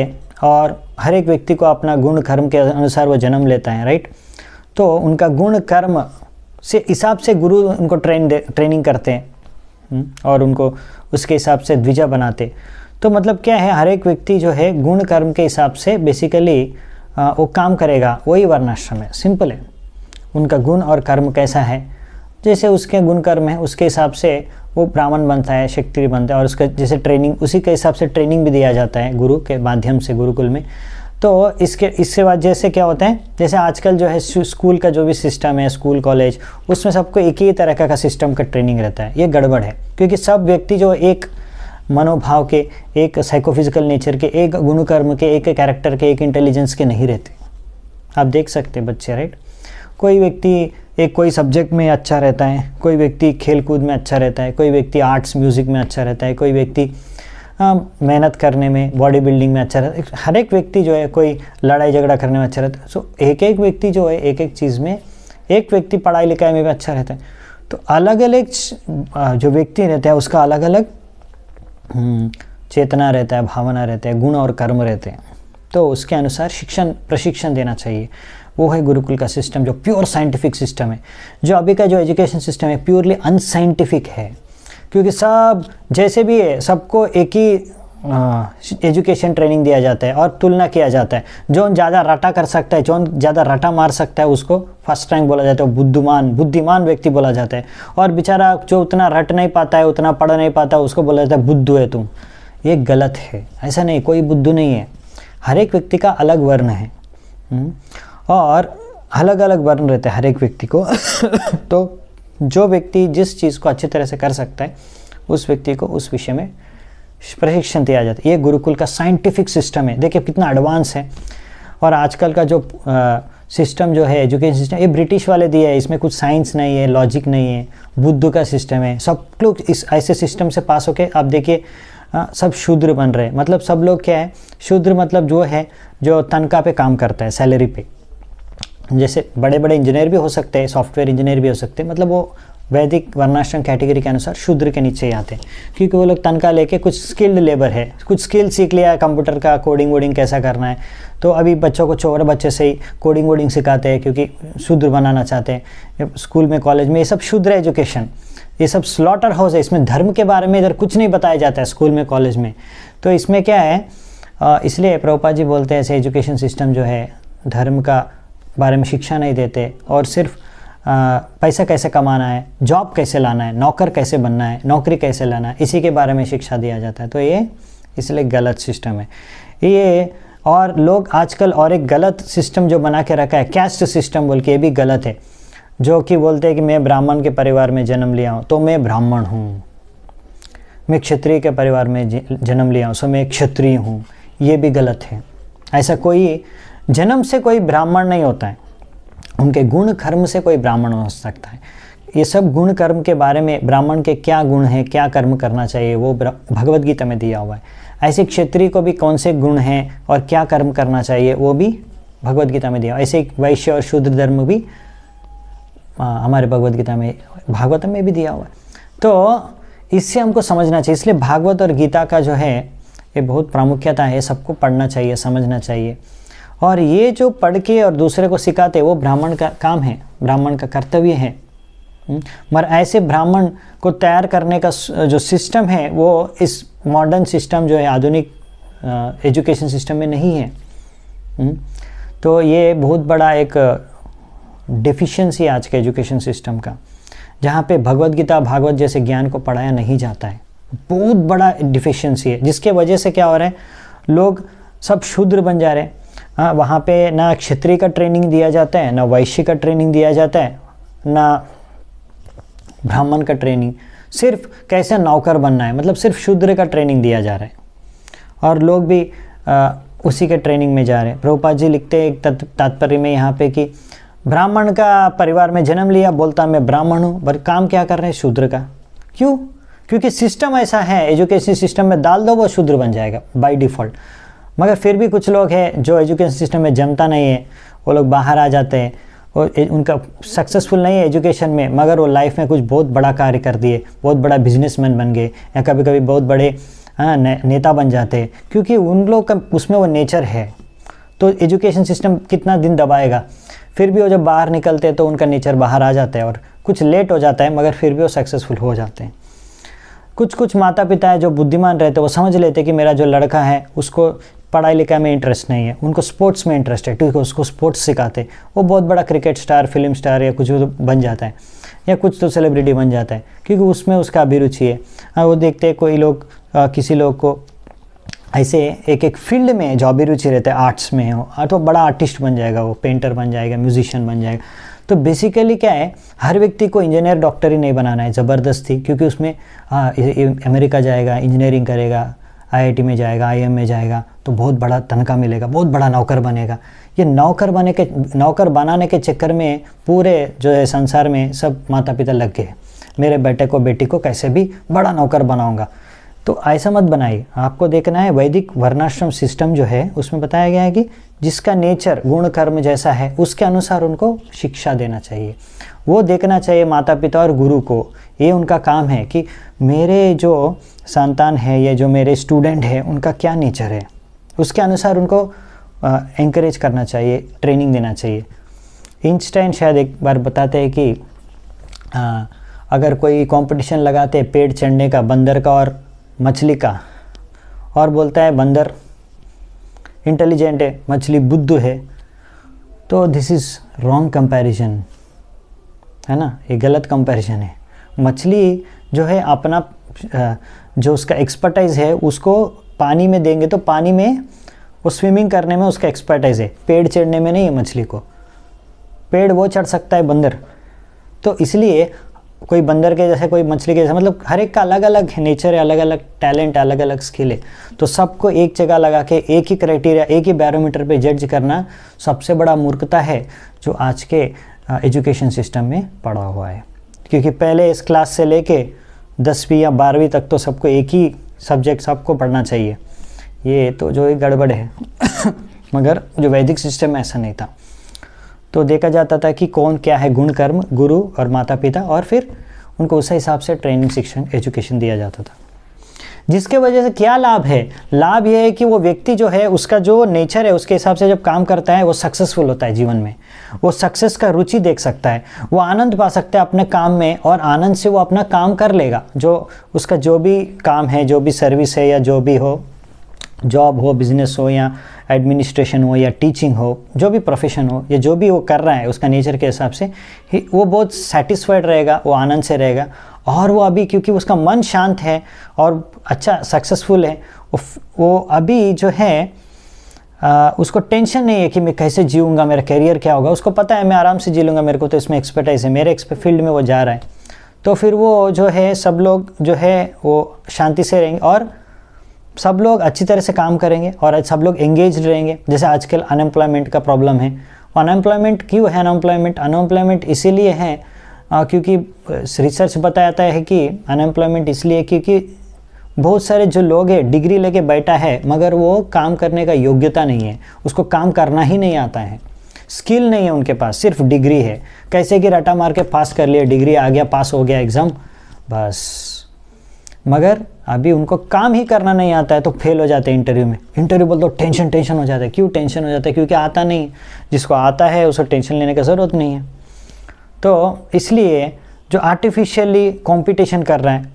और हर एक व्यक्ति को अपना गुण कर्म के अनुसार वो जन्म लेता है राइट तो उनका गुण कर्म से हिसाब से गुरु उनको ट्रेन दे ट्रेनिंग करते हैं हम्म, और उनको उसके हिसाब से द्विजा बनाते तो मतलब क्या है हर एक व्यक्ति जो है गुण कर्म के हिसाब से बेसिकली वो काम करेगा वही वर्णाश्रम है सिंपल है उनका गुण और कर्म कैसा है जैसे उसके गुण कर्म है उसके हिसाब से वो ब्राह्मण बनता है क्षत्रिय बनता है और उसका जैसे ट्रेनिंग उसी के हिसाब से ट्रेनिंग भी दिया जाता है गुरु के माध्यम से गुरुकुल में तो इसके इसके बाद जैसे क्या होता है जैसे आजकल जो है स्कूल का जो भी सिस्टम है स्कूल कॉलेज उसमें सबको एक ही तरह का सिस्टम का ट्रेनिंग रहता है ये गड़बड़ है क्योंकि सब व्यक्ति जो एक मनोभाव के एक साइकोफिजिकल नेचर के एक गुणकर्म के एक कैरेक्टर के एक इंटेलिजेंस के नहीं रहते आप देख सकते बच्चे राइट कोई व्यक्ति एक कोई सब्जेक्ट में अच्छा रहता है कोई व्यक्ति खेल कूद में अच्छा रहता है कोई व्यक्ति आर्ट्स म्यूज़िक में अच्छा रहता है कोई व्यक्ति मेहनत करने में बॉडी बिल्डिंग में अच्छा रहता है हर एक व्यक्ति जो है कोई लड़ाई झगड़ा करने में अच्छा रहता है सो एक एक व्यक्ति जो है एक एक चीज़ में एक व्यक्ति पढ़ाई लिखाई में भी अच्छा रहता है तो अलग अलग जो व्यक्ति रहता है उसका अलग अलग हम्म, चेतना रहता है भावना रहता है गुण और कर्म रहते हैं तो उसके अनुसार शिक्षण प्रशिक्षण देना चाहिए वो है गुरुकुल का सिस्टम जो प्योर साइंटिफिक सिस्टम है जो अभी का जो एजुकेशन सिस्टम है प्योरली अनसाइंटिफिक है क्योंकि सब जैसे भी है सबको एक ही एजुकेशन ट्रेनिंग दिया जाता है और तुलना किया जाता है जो ज़्यादा रटा कर सकता है जो ज़्यादा रटा मार सकता है उसको फर्स्ट रैंक बोला जाता है बुद्धिमान बुद्धिमान व्यक्ति बोला जाता है और बेचारा जो उतना रट नहीं पाता है उतना पढ़ नहीं पाता है उसको बोला जाता है बुद्धू है तुम ये गलत है ऐसा नहीं कोई बुद्धू नहीं है हर एक व्यक्ति का अलग वर्ण है हम्म। और अलग अलग वर्ण रहते हैं हर एक व्यक्ति को तो जो व्यक्ति जिस चीज़ को अच्छी तरह से कर सकता है उस व्यक्ति को उस विषय में प्रशिक्षण दिया जाता है ये गुरुकुल का साइंटिफिक सिस्टम है देखिए कितना एडवांस है और आजकल का जो सिस्टम जो है एजुकेशन सिस्टम ये ब्रिटिश वाले दिए है इसमें कुछ साइंस नहीं है लॉजिक नहीं है बुद्ध का सिस्टम है सब लोग इस ऐसे सिस्टम से पास होके आप देखिए सब शूद्र बन रहे हैं मतलब सब लोग क्या है शूद्र मतलब जो है जो तनख्वाह पे काम करता है सैलरी पे जैसे बड़े बड़े इंजीनियर भी हो सकते हैं सॉफ्टवेयर इंजीनियर भी हो सकते हैं मतलब वो वैदिक वर्णाश्रम कैटेगरी के अनुसार शूद्र के नीचे ही आते हैं क्योंकि वो लोग तनख्वाह लेके कुछ स्किल्ड लेबर है कुछ स्किल सीख लिया है कंप्यूटर का कोडिंग वोडिंग कैसा करना है तो अभी बच्चों को छोटे बच्चे से ही कोडिंग वोडिंग सिखाते हैं क्योंकि शूद्र बनाना चाहते हैं स्कूल में कॉलेज में ये सब शूद्र एजुकेशन ये सब स्लॉटर हाउस है इसमें धर्म के बारे में इधर कुछ नहीं बताया जाता है स्कूल में कॉलेज में तो इसमें क्या है इसलिए प्रभुपा जी बोलते हैं ऐसे एजुकेशन सिस्टम जो है धर्म का बारे में शिक्षा नहीं देते और सिर्फ पैसा कैसे कमाना है जॉब कैसे लाना है नौकर कैसे बनना है नौकरी कैसे लाना है इसी के बारे में शिक्षा दिया जाता है तो ये इसलिए गलत सिस्टम है ये और लोग आजकल और एक गलत सिस्टम जो बना के रखा है कैस्ट सिस्टम बोल के ये भी गलत है जो कि बोलते हैं कि मैं ब्राह्मण के परिवार में जन्म लिया हूँ तो मैं ब्राह्मण हूँ मैं क्षत्रिय के परिवार में जन्म लिया हूँ सो मैं क्षत्रिय हूँ ये भी गलत है ऐसा कोई जन्म से कोई ब्राह्मण नहीं होता है उनके गुण कर्म से कोई ब्राह्मण हो सकता है ये सब गुण कर्म के बारे में ब्राह्मण के क्या गुण हैं क्या कर्म करना चाहिए वो भगवत गीता में दिया हुआ है ऐसे क्षेत्रीय को भी कौन से गुण हैं और क्या कर्म करना चाहिए वो भी भगवत गीता में दिया ऐसे वैश्य और शूद्र धर्म भी आ, हमारे भगवत गीता में भागवत में भी दिया हुआ है तो इससे हमको समझना चाहिए इसलिए भागवत और गीता का जो है ये बहुत प्रामुख्यता है सबको पढ़ना चाहिए समझना चाहिए और ये जो पढ़ के और दूसरे को सिखाते वो ब्राह्मण का काम है ब्राह्मण का कर्तव्य है हम्म। मगर ऐसे ब्राह्मण को तैयार करने का जो सिस्टम है वो इस मॉडर्न सिस्टम जो है आधुनिक एजुकेशन सिस्टम में नहीं है हम्म। तो ये बहुत बड़ा एक डिफिशेंसी आज के एजुकेशन सिस्टम का जहाँ पे भगवत गीता भागवत जैसे ज्ञान को पढ़ाया नहीं जाता है बहुत बड़ा डिफिशियंसी है जिसके वजह से क्या हो रहा है लोग सब शूद्र बन जा रहे हैं हाँ वहाँ पे ना क्षेत्रीय का ट्रेनिंग दिया जाता है ना वैश्य का ट्रेनिंग दिया जाता है ना ब्राह्मण का ट्रेनिंग सिर्फ कैसे नौकर बनना है मतलब सिर्फ शूद्र का ट्रेनिंग दिया जा रहा है और लोग भी आ, उसी के ट्रेनिंग में जा रहे हैं प्रभुपाद जी लिखते हैं एक तात्पर्य में यहाँ पे कि ब्राह्मण का परिवार में जन्म लिया बोलता मैं ब्राह्मण हूँ पर काम क्या कर रहे हैं शूद्र का क्यों क्योंकि सिस्टम ऐसा है एजुकेशन सिस्टम में डाल दो वो शूद्र बन जाएगा बाय डिफ़ॉल्ट मगर फिर भी कुछ लोग हैं जो एजुकेशन सिस्टम में जमता नहीं है वो लोग बाहर आ जाते हैं और उनका सक्सेसफुल नहीं है एजुकेशन में मगर वो लाइफ में कुछ बहुत बड़ा कार्य कर दिए बहुत बड़ा बिजनेसमैन बन गए या कभी कभी बहुत बड़े हाँ ने, नेता बन जाते हैं क्योंकि उन लोग का उसमें वो नेचर है तो एजुकेशन सिस्टम कितना दिन दबाएगा फिर भी वो जब बाहर निकलते हैं तो उनका नेचर बाहर आ जाता है और कुछ लेट हो जाता है मगर फिर भी वो सक्सेसफुल हो जाते हैं कुछ कुछ माता पिता है जो बुद्धिमान रहते हैं वो समझ लेते कि मेरा जो लड़का है उसको पढ़ाई लिखाई में इंटरेस्ट नहीं है उनको स्पोर्ट्स में इंटरेस्ट है क्योंकि उसको स्पोर्ट्स सिखाते वो बहुत बड़ा क्रिकेट स्टार फिल्म स्टार या कुछ बन जाता है या कुछ तो सेलिब्रिटी बन जाता है क्योंकि उसमें उसका अभिरुचि है हाँ वो देखते हैं कोई लोग आ, किसी लोग को ऐसे एक एक फील्ड में जो अभिरुचि रहता है आर्ट्स में हो हाँ, तो बड़ा आर्टिस्ट बन जाएगा वो पेंटर बन जाएगा म्यूजिशियन बन जाएगा तो बेसिकली क्या है हर व्यक्ति को इंजीनियर डॉक्टर ही नहीं बनाना है ज़बरदस्ती क्योंकि उसमें आ, हाँ, अमेरिका जाएगा इंजीनियरिंग करेगा आईआईटी में जाएगा आईएम में जाएगा तो बहुत बड़ा तनखा मिलेगा बहुत बड़ा नौकर बनेगा ये नौकर बने के नौकर बनाने के चक्कर में पूरे जो है संसार में सब माता पिता लग गए मेरे बेटे को बेटी को कैसे भी बड़ा नौकर बनाऊँगा तो ऐसा मत बनाइए आपको देखना है वैदिक वर्णाश्रम सिस्टम जो है उसमें बताया गया है कि जिसका नेचर गुण कर्म जैसा है उसके अनुसार उनको शिक्षा देना चाहिए वो देखना चाहिए माता पिता और गुरु को ये उनका काम है कि मेरे जो संतान है या जो मेरे स्टूडेंट है उनका क्या नेचर है उसके अनुसार उनको इंकरेज करना चाहिए ट्रेनिंग देना चाहिए इंस्टाइन शायद एक बार बताते हैं कि आ, अगर कोई कंपटीशन लगाते पेड़ चढ़ने का बंदर का और मछली का और बोलता है बंदर इंटेलिजेंट है मछली बुद्ध है तो दिस इज़ रॉन्ग कंपैरिजन है ना ये गलत कंपैरिजन है मछली जो है अपना जो उसका एक्सपर्टाइज है उसको पानी में देंगे तो पानी में वो स्विमिंग करने में उसका एक्सपर्टाइज है पेड़ चढ़ने में नहीं है मछली को पेड़ वो चढ़ सकता है बंदर तो इसलिए कोई बंदर के जैसे कोई मछली के जैसे मतलब हर एक का अलग अलग नेचर है अलग अलग टैलेंट अलग अलग स्किल है तो सबको एक जगह लगा के एक ही क्राइटेरिया एक ही बैरोमीटर पे जज करना सबसे बड़ा मूर्खता है जो आज के एजुकेशन सिस्टम में पड़ा हुआ है क्योंकि पहले इस क्लास से लेके दसवीं या बारहवीं तक तो सबको एक ही सब्जेक्ट सबको पढ़ना चाहिए ये तो जो एक गड़बड़ है मगर जो वैदिक सिस्टम में ऐसा नहीं था तो देखा जाता था कि कौन क्या है गुण कर्म गुरु और माता पिता और फिर उनको उस हिसाब से ट्रेनिंग शिक्षण एजुकेशन दिया जाता था जिसके वजह से क्या लाभ है लाभ यह है कि वो व्यक्ति जो है उसका जो नेचर है उसके हिसाब से जब काम करता है वो सक्सेसफुल होता है जीवन में वो सक्सेस का रुचि देख सकता है वो आनंद पा सकता है अपने काम में और आनंद से वो अपना काम कर लेगा जो उसका जो भी काम है जो भी सर्विस है या जो भी हो जॉब हो बिजनेस हो या एडमिनिस्ट्रेशन हो या टीचिंग हो जो भी प्रोफेशन हो या जो भी वो कर रहा है उसका नेचर के हिसाब से वो बहुत सेटिस्फाइड रहेगा वो आनंद से रहेगा और वो अभी क्योंकि उसका मन शांत है और अच्छा सक्सेसफुल है वो अभी जो है आ, उसको टेंशन नहीं है कि मैं कैसे जीऊँगा मेरा करियर क्या होगा उसको पता है मैं आराम से जी लूँगा मेरे को तो इसमें एक्सपर्टाइज है मेरे एक्सपर्ट फील्ड में वो जा रहा है तो फिर वो जो है सब लोग जो है वो शांति से रहेंगे और सब लोग अच्छी तरह से काम करेंगे और सब लोग एंगेज रहेंगे जैसे आजकल अनएम्प्लॉयमेंट का प्रॉब्लम है अनएम्प्लॉयमेंट क्यों है अनएम्प्लॉयमेंट अनएम्प्लॉयमेंट इसीलिए है क्योंकि रिसर्च बताता है कि अनएम्प्लॉयमेंट इसलिए क्योंकि बहुत सारे जो लोग हैं डिग्री लेके बैठा है मगर वो काम करने का योग्यता नहीं है उसको काम करना ही नहीं आता है स्किल नहीं है उनके पास सिर्फ डिग्री है कैसे कि रटा मार के पास कर लिए डिग्री आ गया पास हो गया एग्ज़ाम बस मगर अभी उनको काम ही करना नहीं आता है तो फेल हो जाते हैं इंटरव्यू में इंटरव्यू बोलते टेंशन टेंशन हो जाता है क्यों टेंशन हो जाता है क्योंकि आता नहीं जिसको आता है उसको टेंशन लेने की ज़रूरत नहीं है तो इसलिए जो आर्टिफिशियली कंपटीशन कर रहे हैं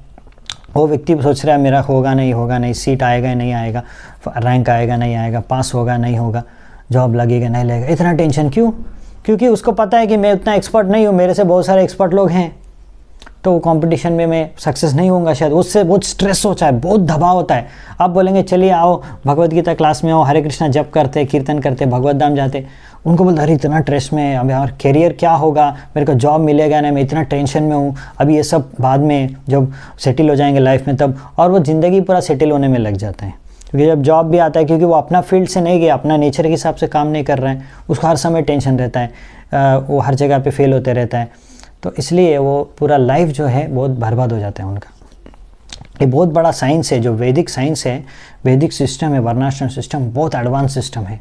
वो व्यक्ति सोच रहा है मेरा होगा नहीं होगा नहीं सीट आएगा नहीं आएगा रैंक आएगा नहीं आएगा पास होगा नहीं होगा जॉब लगेगा नहीं लगेगा इतना टेंशन क्यों क्योंकि उसको पता है कि मैं उतना एक्सपर्ट नहीं हूँ मेरे से बहुत सारे एक्सपर्ट लोग हैं तो वो कॉम्पिटिशन में मैं सक्सेस नहीं होऊंगा शायद उससे बहुत स्ट्रेस होता है बहुत दबाव होता है आप बोलेंगे चलिए आओ भगवत गीता क्लास में आओ हरे कृष्णा जप करते कीर्तन करते भगवत धाम जाते उनको बोलता अरे इतना ट्रेस में अब यार करियर क्या होगा मेरे को जॉब मिलेगा ना मैं इतना टेंशन में हूँ अभी ये सब बाद में जब सेटल हो जाएंगे लाइफ में तब और वो ज़िंदगी पूरा सेटल होने में लग जाते हैं क्योंकि जब जॉब भी आता है क्योंकि वो अपना फील्ड से नहीं गया अपना नेचर के हिसाब से काम नहीं कर रहे हैं उसको हर समय टेंशन रहता है वो हर जगह पर फेल होते रहता है तो इसलिए वो पूरा लाइफ जो है बहुत बर्बाद हो जाता है उनका ये बहुत बड़ा साइंस है जो वैदिक साइंस है वैदिक सिस्टम है वर्णाश्रम सिस्टम बहुत एडवांस सिस्टम है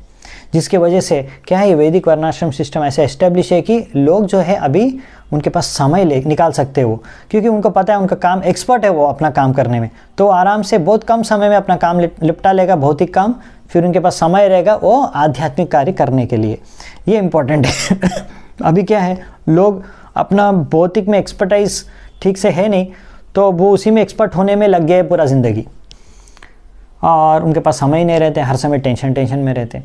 जिसके वजह से क्या है ये वैदिक वर्णाश्रम सिस्टम ऐसा इस्टेब्लिश है कि लोग जो है अभी उनके पास समय ले निकाल सकते हो क्योंकि उनको पता है उनका काम एक्सपर्ट है वो अपना काम करने में तो आराम से बहुत कम समय में अपना काम निपटा लेगा भौतिक काम फिर उनके पास समय रहेगा वो आध्यात्मिक कार्य करने के लिए ये इम्पोर्टेंट है अभी क्या है लोग अपना भौतिक में एक्सपर्टाइज ठीक से है नहीं तो वो उसी में एक्सपर्ट होने में लग गए पूरा ज़िंदगी और उनके पास समय ही नहीं रहते हर समय टेंशन टेंशन में रहते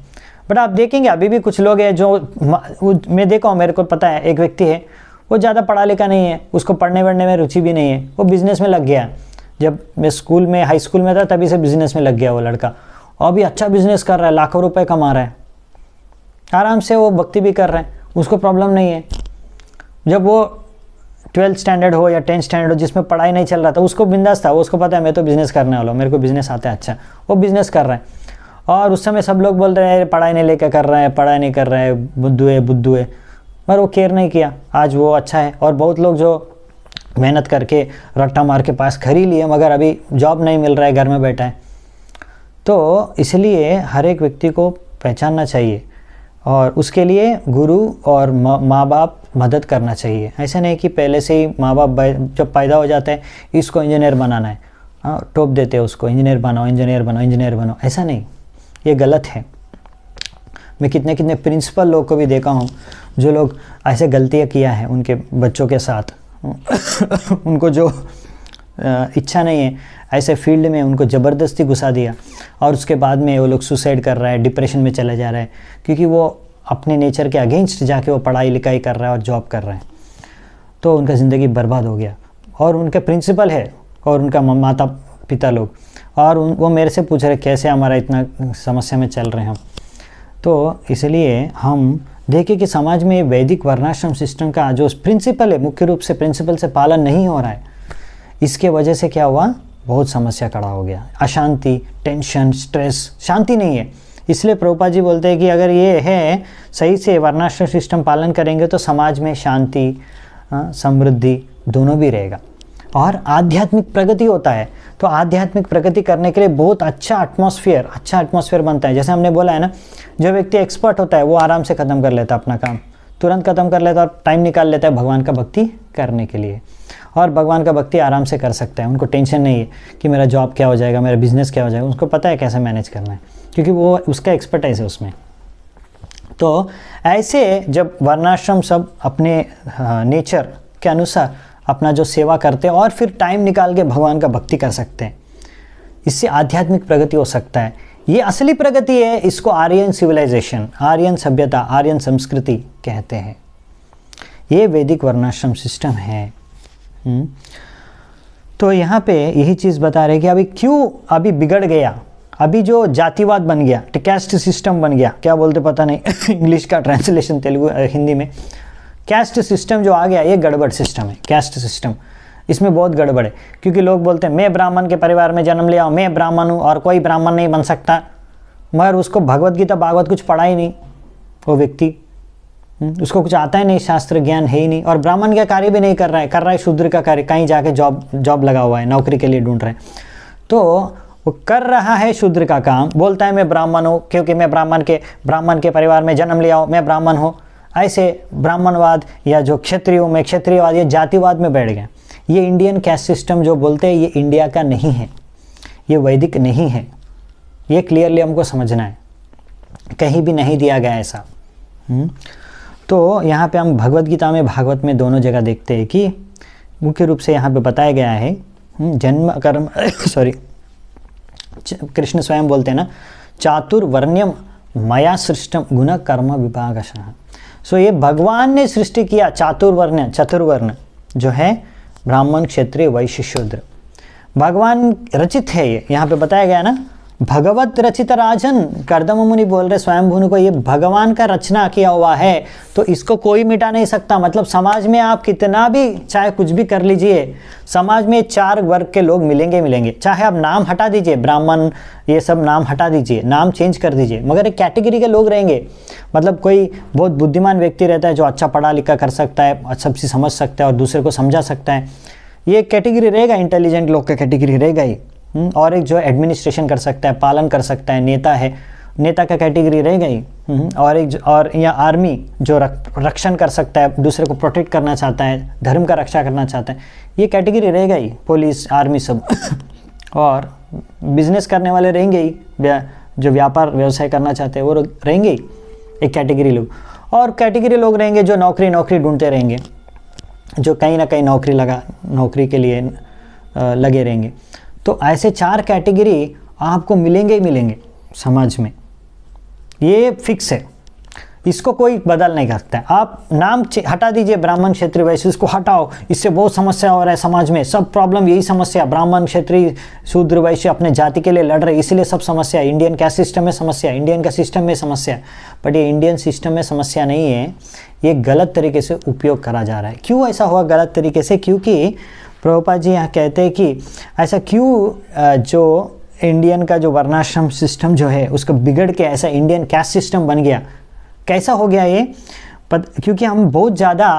बट आप देखेंगे अभी भी कुछ लोग हैं जो मैं देखा हूँ मेरे को पता है एक व्यक्ति है वो ज़्यादा पढ़ा लिखा नहीं है उसको पढ़ने वढ़ने में रुचि भी नहीं है वो बिज़नेस में लग गया है जब मैं स्कूल में हाई स्कूल में था तभी से बिज़नेस में लग गया वो लड़का और भी अच्छा बिज़नेस कर रहा है लाखों रुपए कमा रहा है आराम से वो भक्ति भी कर रहे हैं उसको प्रॉब्लम नहीं है जब वो ट्वेल्थ स्टैंडर्ड हो या टेंथ स्टैंडर्ड हो जिसमें पढ़ाई नहीं चल रहा था उसको बिंदास था उसको पता है मैं तो बिज़नेस करने वाला हूँ मेरे को बिज़नेस आता है अच्छा वो बिज़नेस कर रहा है और उस समय सब लोग बोल रहे हैं पढ़ाई नहीं लेकर कर रहे हैं पढ़ाई नहीं कर रहे हैं बुद्धू है बुद्धू है मगर वो केयर नहीं किया आज वो अच्छा है और बहुत लोग जो मेहनत करके रट्टा मार के पास खरी लिए मगर अभी जॉब नहीं मिल रहा है घर में बैठा है तो इसलिए हर एक व्यक्ति को पहचानना चाहिए और उसके लिए गुरु और माँ बाप मदद करना चाहिए ऐसा नहीं कि पहले से ही माँ बाप जब पैदा हो जाते हैं इसको इंजीनियर बनाना है हाँ, टोप देते हैं उसको इंजीनियर बनाओ इंजीनियर बनाओ इंजीनियर बनाओ ऐसा नहीं ये गलत है मैं कितने कितने प्रिंसिपल लोग को भी देखा हूँ जो लोग ऐसे गलतियाँ किया है उनके बच्चों के साथ उनको जो इच्छा नहीं है ऐसे फील्ड में उनको ज़बरदस्ती घुसा दिया और उसके बाद में वो लोग सुसाइड कर रहा है डिप्रेशन में चला जा रहा है क्योंकि वो अपने नेचर के अगेंस्ट जाके वो पढ़ाई लिखाई कर रहा है और जॉब कर रहा है तो उनका ज़िंदगी बर्बाद हो गया और उनके प्रिंसिपल है और उनका माता पिता लोग और उन वो मेरे से पूछ रहे कैसे हमारा इतना समस्या में चल रहे हैं तो इसलिए हम देखें कि समाज में वैदिक वर्णाश्रम सिस्टम का जो प्रिंसिपल है मुख्य रूप से प्रिंसिपल से पालन नहीं हो रहा है इसके वजह से क्या हुआ बहुत समस्या खड़ा हो गया अशांति टेंशन स्ट्रेस शांति नहीं है इसलिए प्रभुपा जी बोलते हैं कि अगर ये है सही से वर्णाश्रम सिस्टम पालन करेंगे तो समाज में शांति हाँ, समृद्धि दोनों भी रहेगा और आध्यात्मिक प्रगति होता है तो आध्यात्मिक प्रगति करने के लिए बहुत अच्छा एटमोसफियर अच्छा एटमोसफियर बनता है जैसे हमने बोला है ना जो व्यक्ति एक्सपर्ट होता है वो आराम से ख़त्म कर लेता है अपना काम तुरंत ख़त्म कर लेता है और टाइम निकाल लेता है भगवान का भक्ति करने के लिए और भगवान का भक्ति आराम से कर सकता है उनको टेंशन नहीं है कि मेरा जॉब क्या हो जाएगा मेरा बिजनेस क्या हो जाएगा उसको पता है कैसे मैनेज करना है क्योंकि वो उसका एक्सपर्टाइज है उसमें तो ऐसे जब वर्णाश्रम सब अपने नेचर हाँ, के अनुसार अपना जो सेवा करते हैं और फिर टाइम निकाल के भगवान का भक्ति कर सकते हैं इससे आध्यात्मिक प्रगति हो सकता है ये असली प्रगति है इसको आर्यन सिविलाइजेशन आर्यन सभ्यता आर्यन संस्कृति कहते हैं ये वैदिक वर्णाश्रम सिस्टम है हम्म। तो यहाँ पे यही चीज़ बता रहे कि अभी क्यों अभी बिगड़ गया अभी जो जातिवाद बन गया कैस्ट सिस्टम बन गया क्या बोलते पता नहीं इंग्लिश का ट्रांसलेशन तेलुगु हिंदी में कैस्ट सिस्टम जो आ गया ये गड़बड़ सिस्टम है कैस्ट सिस्टम इसमें बहुत गड़बड़ है क्योंकि लोग बोलते हैं मैं ब्राह्मण के परिवार में जन्म लिया हूँ मैं ब्राह्मण हूँ और कोई ब्राह्मण नहीं बन सकता मगर उसको भगवत गीता भागवत कुछ पढ़ा ही नहीं वो व्यक्ति हम्म, उसको कुछ आता ही नहीं शास्त्र ज्ञान है ही नहीं और ब्राह्मण का कार्य भी नहीं कर रहा है कर रहा है शूद्र का कार्य कहीं जाके जॉब जॉब लगा हुआ है नौकरी के लिए ढूंढ रहे हैं तो वो कर रहा है शूद्र का काम बोलता है मैं ब्राह्मण हूँ क्योंकि मैं ब्राह्मण के ब्राह्मण के परिवार में जन्म लिया हूँ मैं ब्राह्मण हूँ ऐसे ब्राह्मणवाद या जो क्षत्रियों में क्षत्रियवाद या जातिवाद में बैठ गए ये इंडियन कैस्ट सिस्टम जो बोलते हैं ये इंडिया का नहीं है ये वैदिक नहीं है ये क्लियरली हमको समझना है कहीं भी नहीं दिया गया ऐसा हम्म। तो यहाँ पे हम भगवत गीता में भागवत में दोनों जगह देखते हैं कि मुख्य रूप से यहाँ पे बताया गया है हम्म, जन्म कर्म सॉरी कृष्ण स्वयं बोलते हैं ना चातुर्वर्ण्यम मया सृष्टम गुण कर्म विभागशाह सो ये भगवान ने सृष्टि किया चातुर्वर्ण चतुर्वर्ण जो है ब्राह्मण क्षेत्रीय वैश्य शूद्र भगवान रचित है ये यहाँ पे बताया गया ना भगवत रचित राजन कर्दम मुनि बोल रहे स्वयं भूनि को ये भगवान का रचना किया हुआ है तो इसको कोई मिटा नहीं सकता मतलब समाज में आप कितना भी चाहे कुछ भी कर लीजिए समाज में चार वर्ग के लोग मिलेंगे मिलेंगे चाहे आप नाम हटा दीजिए ब्राह्मण ये सब नाम हटा दीजिए नाम चेंज कर दीजिए मगर एक कैटेगरी के लोग रहेंगे मतलब कोई बहुत बुद्धिमान व्यक्ति रहता है जो अच्छा पढ़ा लिखा कर सकता है सब चीज़ समझ सकता है और दूसरे को समझा सकता है ये कैटेगरी रहेगा इंटेलिजेंट लोग का कैटेगरी रहेगा ही हम्म, और एक जो एडमिनिस्ट्रेशन कर सकता है पालन कर सकता है नेता है नेता का कैटेगरी रह गई हम्म, और एक और या आर्मी जो रक, रक्षण कर सकता है दूसरे को प्रोटेक्ट करना चाहता है धर्म का रक्षा करना चाहता है ये कैटेगरी रह गई पुलिस आर्मी सब और बिजनेस करने वाले रहेंगे ही व्या, जो व्यापार व्यवसाय करना चाहते हैं वो रहेंगे ही एक कैटेगरी लोग और कैटेगरी लोग रहेंगे जो नौकरी नौकरी ढूंढते रहेंगे जो कहीं ना कहीं नौकरी लगा नौकरी के लिए लगे रहेंगे तो ऐसे चार कैटेगरी आपको मिलेंगे ही मिलेंगे समाज में ये फिक्स है इसको कोई बदल नहीं करता है आप नाम हटा दीजिए ब्राह्मण क्षेत्रीय वैश्य इसको हटाओ इससे बहुत समस्या हो रहा है समाज में सब प्रॉब्लम यही समस्या ब्राह्मण क्षेत्रीय शूद्र वैश्य अपने जाति के लिए लड़ रहे इसीलिए सब समस्या इंडियन क्या सिस्टम में समस्या इंडियन का सिस्टम में समस्या बट ये इंडियन सिस्टम में समस्या नहीं है ये गलत तरीके से उपयोग करा जा रहा है क्यों ऐसा हुआ गलत तरीके से क्योंकि प्रभुपा जी यहाँ कहते हैं कि ऐसा क्यों जो इंडियन का जो वर्णाश्रम सिस्टम जो है उसको बिगड़ के ऐसा इंडियन कैस्ट सिस्टम बन गया कैसा हो गया ये पत, क्योंकि हम बहुत ज़्यादा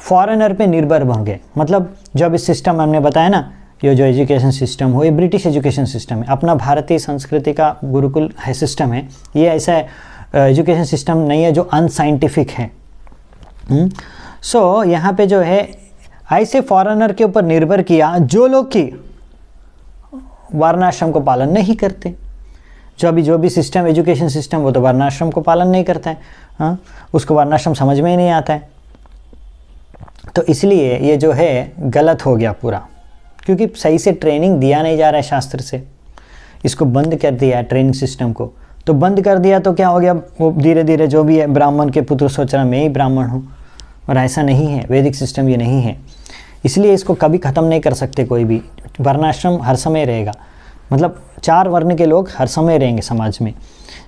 फॉरेनर पे निर्भर बन गए मतलब जब इस सिस्टम हमने बताया ना ये जो एजुकेशन सिस्टम हो ये ब्रिटिश एजुकेशन सिस्टम है अपना भारतीय संस्कृति का गुरुकुल है सिस्टम है ये ऐसा एजुकेशन सिस्टम नहीं है जो अनसाइंटिफिक है सो हम्म, so, यहाँ पे जो है ऐसे फॉरेनर के ऊपर निर्भर किया जो लोग कि वर्णाश्रम को पालन नहीं करते जो अभी जो भी सिस्टम एजुकेशन सिस्टम वो तो वर्णाश्रम को पालन नहीं करता है हा? उसको वर्णाश्रम समझ में ही नहीं आता है तो इसलिए ये जो है गलत हो गया पूरा क्योंकि सही से ट्रेनिंग दिया नहीं जा रहा है शास्त्र से इसको बंद कर दिया है ट्रेनिंग सिस्टम को तो बंद कर दिया तो क्या हो गया वो धीरे धीरे जो भी है ब्राह्मण के पुत्र सोच रहा मैं ही ब्राह्मण हूँ और ऐसा नहीं है वैदिक सिस्टम ये नहीं है इसलिए इसको कभी ख़त्म नहीं कर सकते कोई भी वर्णाश्रम हर समय रहेगा मतलब चार वर्ण के लोग हर समय रहेंगे समाज में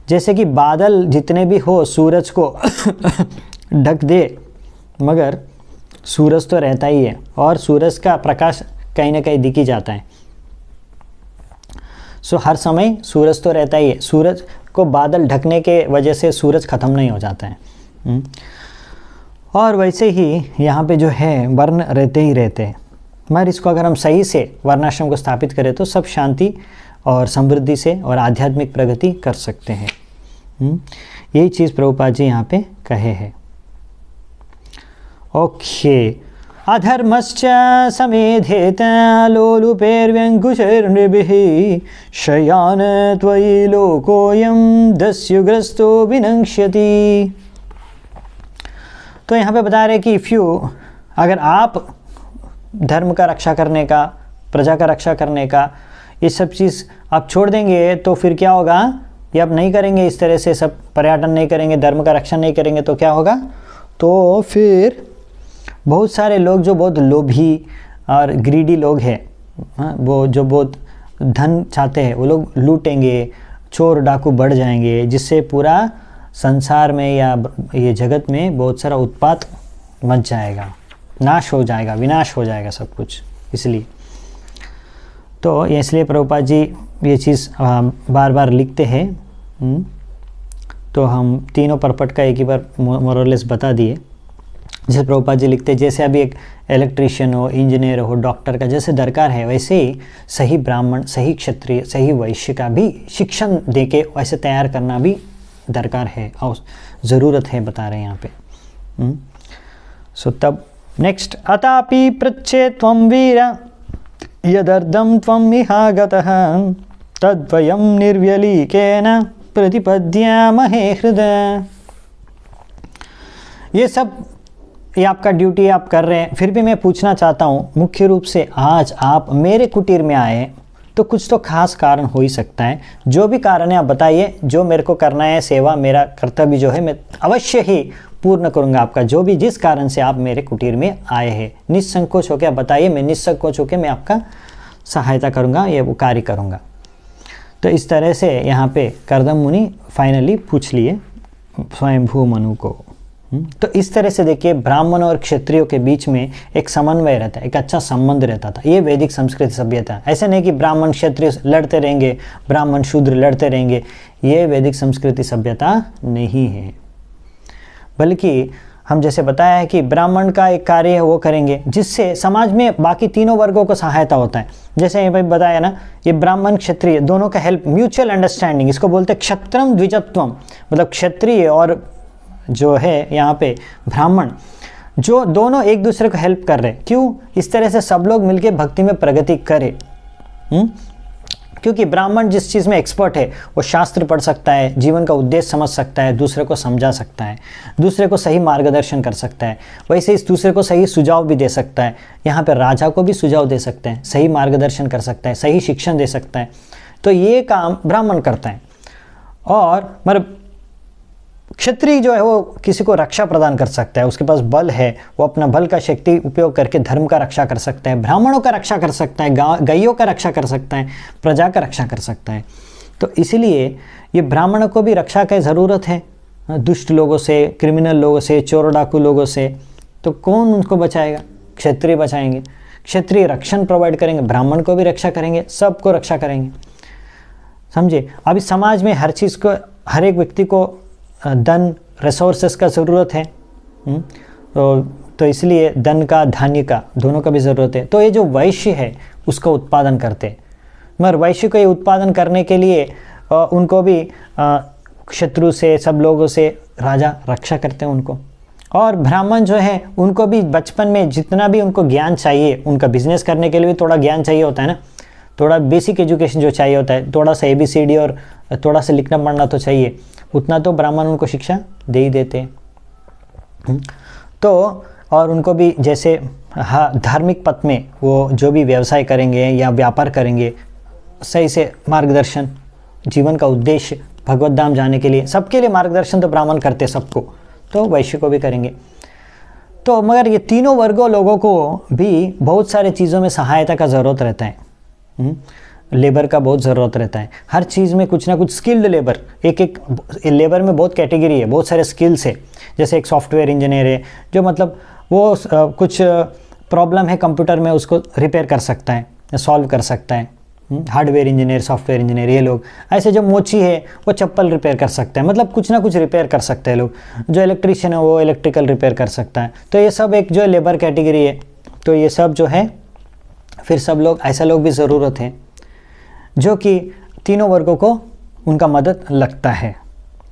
जैसे कि बादल जितने भी हो सूरज को ढक दे मगर सूरज तो रहता ही है और सूरज का प्रकाश कहीं ना कहीं दिख ही जाता है सो हर समय सूरज तो रहता ही है सूरज को बादल ढकने के वजह से सूरज ख़त्म नहीं हो जाता है हम्म। और वैसे ही यहाँ पे जो है वर्ण रहते ही रहते हैं मगर इसको अगर हम सही से वर्णाश्रम को स्थापित करें तो सब शांति और समृद्धि से और आध्यात्मिक प्रगति कर सकते हैं हम्म, यही चीज़ प्रभुपाद जी यहाँ पे कहे हैं ओके अधर्मश्च समेधेत लोलुपेर्व्यङ्कुशैर्नृभिः शयान त्वयि लोकोऽयं दस्युग्रस्तो विनङ्क्ष्यति तो यहाँ पे बता रहे कि इफ़ यू अगर आप धर्म का रक्षा करने का प्रजा का रक्षा करने का ये सब चीज़ आप छोड़ देंगे तो फिर क्या होगा ये आप नहीं करेंगे इस तरह से सब पर्यटन नहीं करेंगे धर्म का रक्षा नहीं करेंगे तो क्या होगा तो फिर बहुत सारे लोग जो बहुत लोभी और ग्रीडी लोग हैं हाँ, वो जो बहुत धन चाहते हैं वो लोग लूटेंगे चोर डाकू बढ़ जाएंगे जिससे पूरा संसार में या ये जगत में बहुत सारा उत्पात मच जाएगा नाश हो जाएगा विनाश हो जाएगा सब कुछ इसलिए तो इसलिए प्रभुपा जी ये चीज़ बार बार लिखते हैं हम्म, तो हम तीनों परपट का एक ही बार मोरलेस बता दिए जैसे प्रभुपा जी लिखते जैसे अभी एक इलेक्ट्रिशियन हो इंजीनियर हो डॉक्टर का जैसे दरकार है वैसे ही सही ब्राह्मण सही क्षत्रिय सही वैश्य का भी शिक्षण दे के वैसे तैयार करना भी दरकार है और ज़रूरत है बता रहे हैं यहाँ पे सो हम्म। तब नेक्स्ट अतापि पृछे तम वीर यदर्दम यदर्धं त्वं इहागतः तद्वयं न प्रतिपद्यामहे हृदय ये सब ये आपका ड्यूटी आप कर रहे हैं फिर भी मैं पूछना चाहता हूँ मुख्य रूप से आज आप मेरे कुटीर में आए तो कुछ तो खास कारण हो ही सकता है जो भी कारण है आप बताइए जो मेरे को करना है सेवा मेरा कर्तव्य जो है मैं अवश्य ही पूर्ण करूंगा आपका जो भी जिस कारण से आप मेरे कुटीर में आए हैं निस्संकोच होकर आप बताइए मैं निस्संकोच होकर मैं आपका सहायता करूंगा या वो कार्य करूंगा तो इस तरह से यहाँ पे करदम मुनि फाइनली पूछ लिए स्वयंभू मनु को हम्म? तो इस तरह से देखिए ब्राह्मण और क्षत्रियों के बीच में एक समन्वय रहता है एक अच्छा संबंध रहता था ये वैदिक संस्कृत सभ्यता ऐसे नहीं कि ब्राह्मण क्षत्रिय लड़ते रहेंगे ब्राह्मण शूद्र लड़ते रहेंगे ये वैदिक संस्कृति सभ्यता नहीं है बल्कि हम जैसे बताया है कि ब्राह्मण का एक कार्य है वो करेंगे जिससे समाज में बाकी तीनों वर्गों को सहायता होता है जैसे ये भाई बताया ना ये ब्राह्मण क्षत्रिय दोनों का हेल्प म्यूचुअल अंडरस्टैंडिंग इसको बोलते हैं क्षत्रम द्विजत्वम मतलब क्षत्रिय और जो है यहाँ पे ब्राह्मण जो दोनों एक दूसरे को हेल्प कर रहे क्यों इस तरह से सब लोग मिलके भक्ति में प्रगति करें हम्म? क्योंकि ब्राह्मण जिस चीज़ में एक्सपर्ट है वो शास्त्र पढ़ सकता है जीवन का उद्देश्य समझ सकता है दूसरे को समझा सकता है दूसरे को सही मार्गदर्शन कर सकता है वैसे इस दूसरे को सही सुझाव भी दे सकता है यहाँ पर राजा को भी सुझाव दे सकते हैं सही मार्गदर्शन कर सकता है सही शिक्षण दे सकता है तो ये काम ब्राह्मण करता है और मतलब क्षत्रिय जो है वो किसी को रक्षा प्रदान कर सकता है उसके पास बल है वो अपना बल का शक्ति उपयोग करके धर्म का रक्षा कर सकता है ब्राह्मणों का रक्षा कर सकता है गायों का रक्षा कर सकता है प्रजा का रक्षा कर सकता है तो इसीलिए ये ब्राह्मणों को भी रक्षा की ज़रूरत है दुष्ट लोगों से क्रिमिनल लोगों से चोर डाकू लोगों से तो कौन उनको बचाएगा क्षत्रिय बचाएंगे क्षत्रिय रक्षण प्रोवाइड करेंगे ब्राह्मण को भी रक्षा करेंगे सबको रक्षा करेंगे समझे अभी समाज में हर चीज़ को हर एक व्यक्ति को धन रिसोर्सेस का ज़रूरत है हम्म, तो तो इसलिए धन का धान्य का दोनों का भी ज़रूरत है तो ये जो वैश्य है उसका उत्पादन करते हैं मगर वैश्य को ये उत्पादन करने के लिए उनको भी शत्रु से सब लोगों से राजा रक्षा करते हैं उनको और ब्राह्मण जो है उनको भी बचपन में जितना भी उनको ज्ञान चाहिए उनका बिजनेस करने के लिए भी थोड़ा ज्ञान चाहिए होता है ना थोड़ा बेसिक एजुकेशन जो चाहिए होता है थोड़ा सा ए बी सी डी और थोड़ा सा लिखना पढ़ना तो चाहिए उतना तो ब्राह्मण उनको शिक्षा दे ही देते हैं हम्म, तो और उनको भी जैसे हाँ धार्मिक पथ में वो जो भी व्यवसाय करेंगे या व्यापार करेंगे सही से मार्गदर्शन जीवन का उद्देश्य भगवत धाम जाने के लिए सबके लिए मार्गदर्शन तो ब्राह्मण करते सबको तो वैश्य को भी करेंगे तो मगर ये तीनों वर्गों लोगों को भी बहुत सारे चीज़ों में सहायता का ज़रूरत रहता है लेबर हम्म? का बहुत ज़रूरत रहता है हर चीज़ में कुछ ना कुछ स्किल्ड लेबर एक एक लेबर में बहुत कैटेगरी है बहुत सारे स्किल्स है जैसे एक सॉफ्टवेयर इंजीनियर है जो मतलब वो कुछ प्रॉब्लम है कंप्यूटर में उसको रिपेयर कर सकता है सॉल्व कर सकता है हार्डवेयर इंजीनियर सॉफ्टवेयर इंजीनियर ये लोग ऐसे जो मोची है वो चप्पल रिपेयर कर सकते हैं मतलब कुछ ना कुछ रिपेयर कर सकते हैं लोग जो इलेक्ट्रिशियन है वो इलेक्ट्रिकल रिपेयर कर सकता है तो ये सब एक जो लेबर कैटेगरी है तो ये सब जो है फिर सब लोग ऐसा लोग भी ज़रूरत है जो कि तीनों वर्गों को उनका मदद लगता है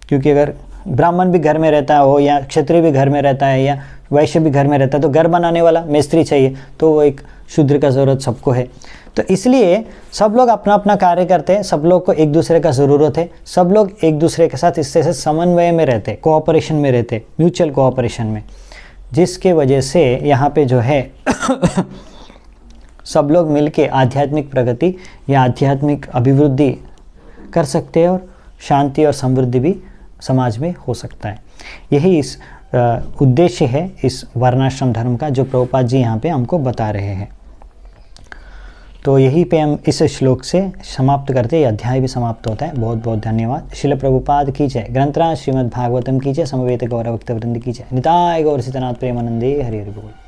क्योंकि अगर ब्राह्मण भी घर में रहता हो या क्षत्रिय भी घर में रहता है या वैश्य भी घर में रहता है तो घर बनाने वाला मिस्त्री चाहिए तो वो एक शूद्र का ज़रूरत सबको है तो इसलिए सब लोग अपना अपना कार्य करते हैं सब लोग को एक दूसरे का ज़रूरत है सब लोग एक दूसरे के साथ इससे से समन्वय में रहते हैं कोऑपरेशन में रहते म्यूचुअल कोऑपरेशन में जिसके वजह से यहाँ पे जो है सब लोग मिलके आध्यात्मिक प्रगति या आध्यात्मिक अभिवृद्धि कर सकते हैं और शांति और समृद्धि भी समाज में हो सकता है यही इस उद्देश्य है इस वर्णाश्रम धर्म का जो प्रभुपाद जी यहाँ पे हमको बता रहे हैं तो यही पे हम इस श्लोक से समाप्त करते हैं अध्याय भी समाप्त होता है बहुत बहुत धन्यवाद शिल प्रभुपाद की जय ग्रंथराज श्रीमद भागवतम की जय समवेत गौरव वृंद की जय निताय गौर सीतनाथ प्रेमानंदे हरिहरि बोल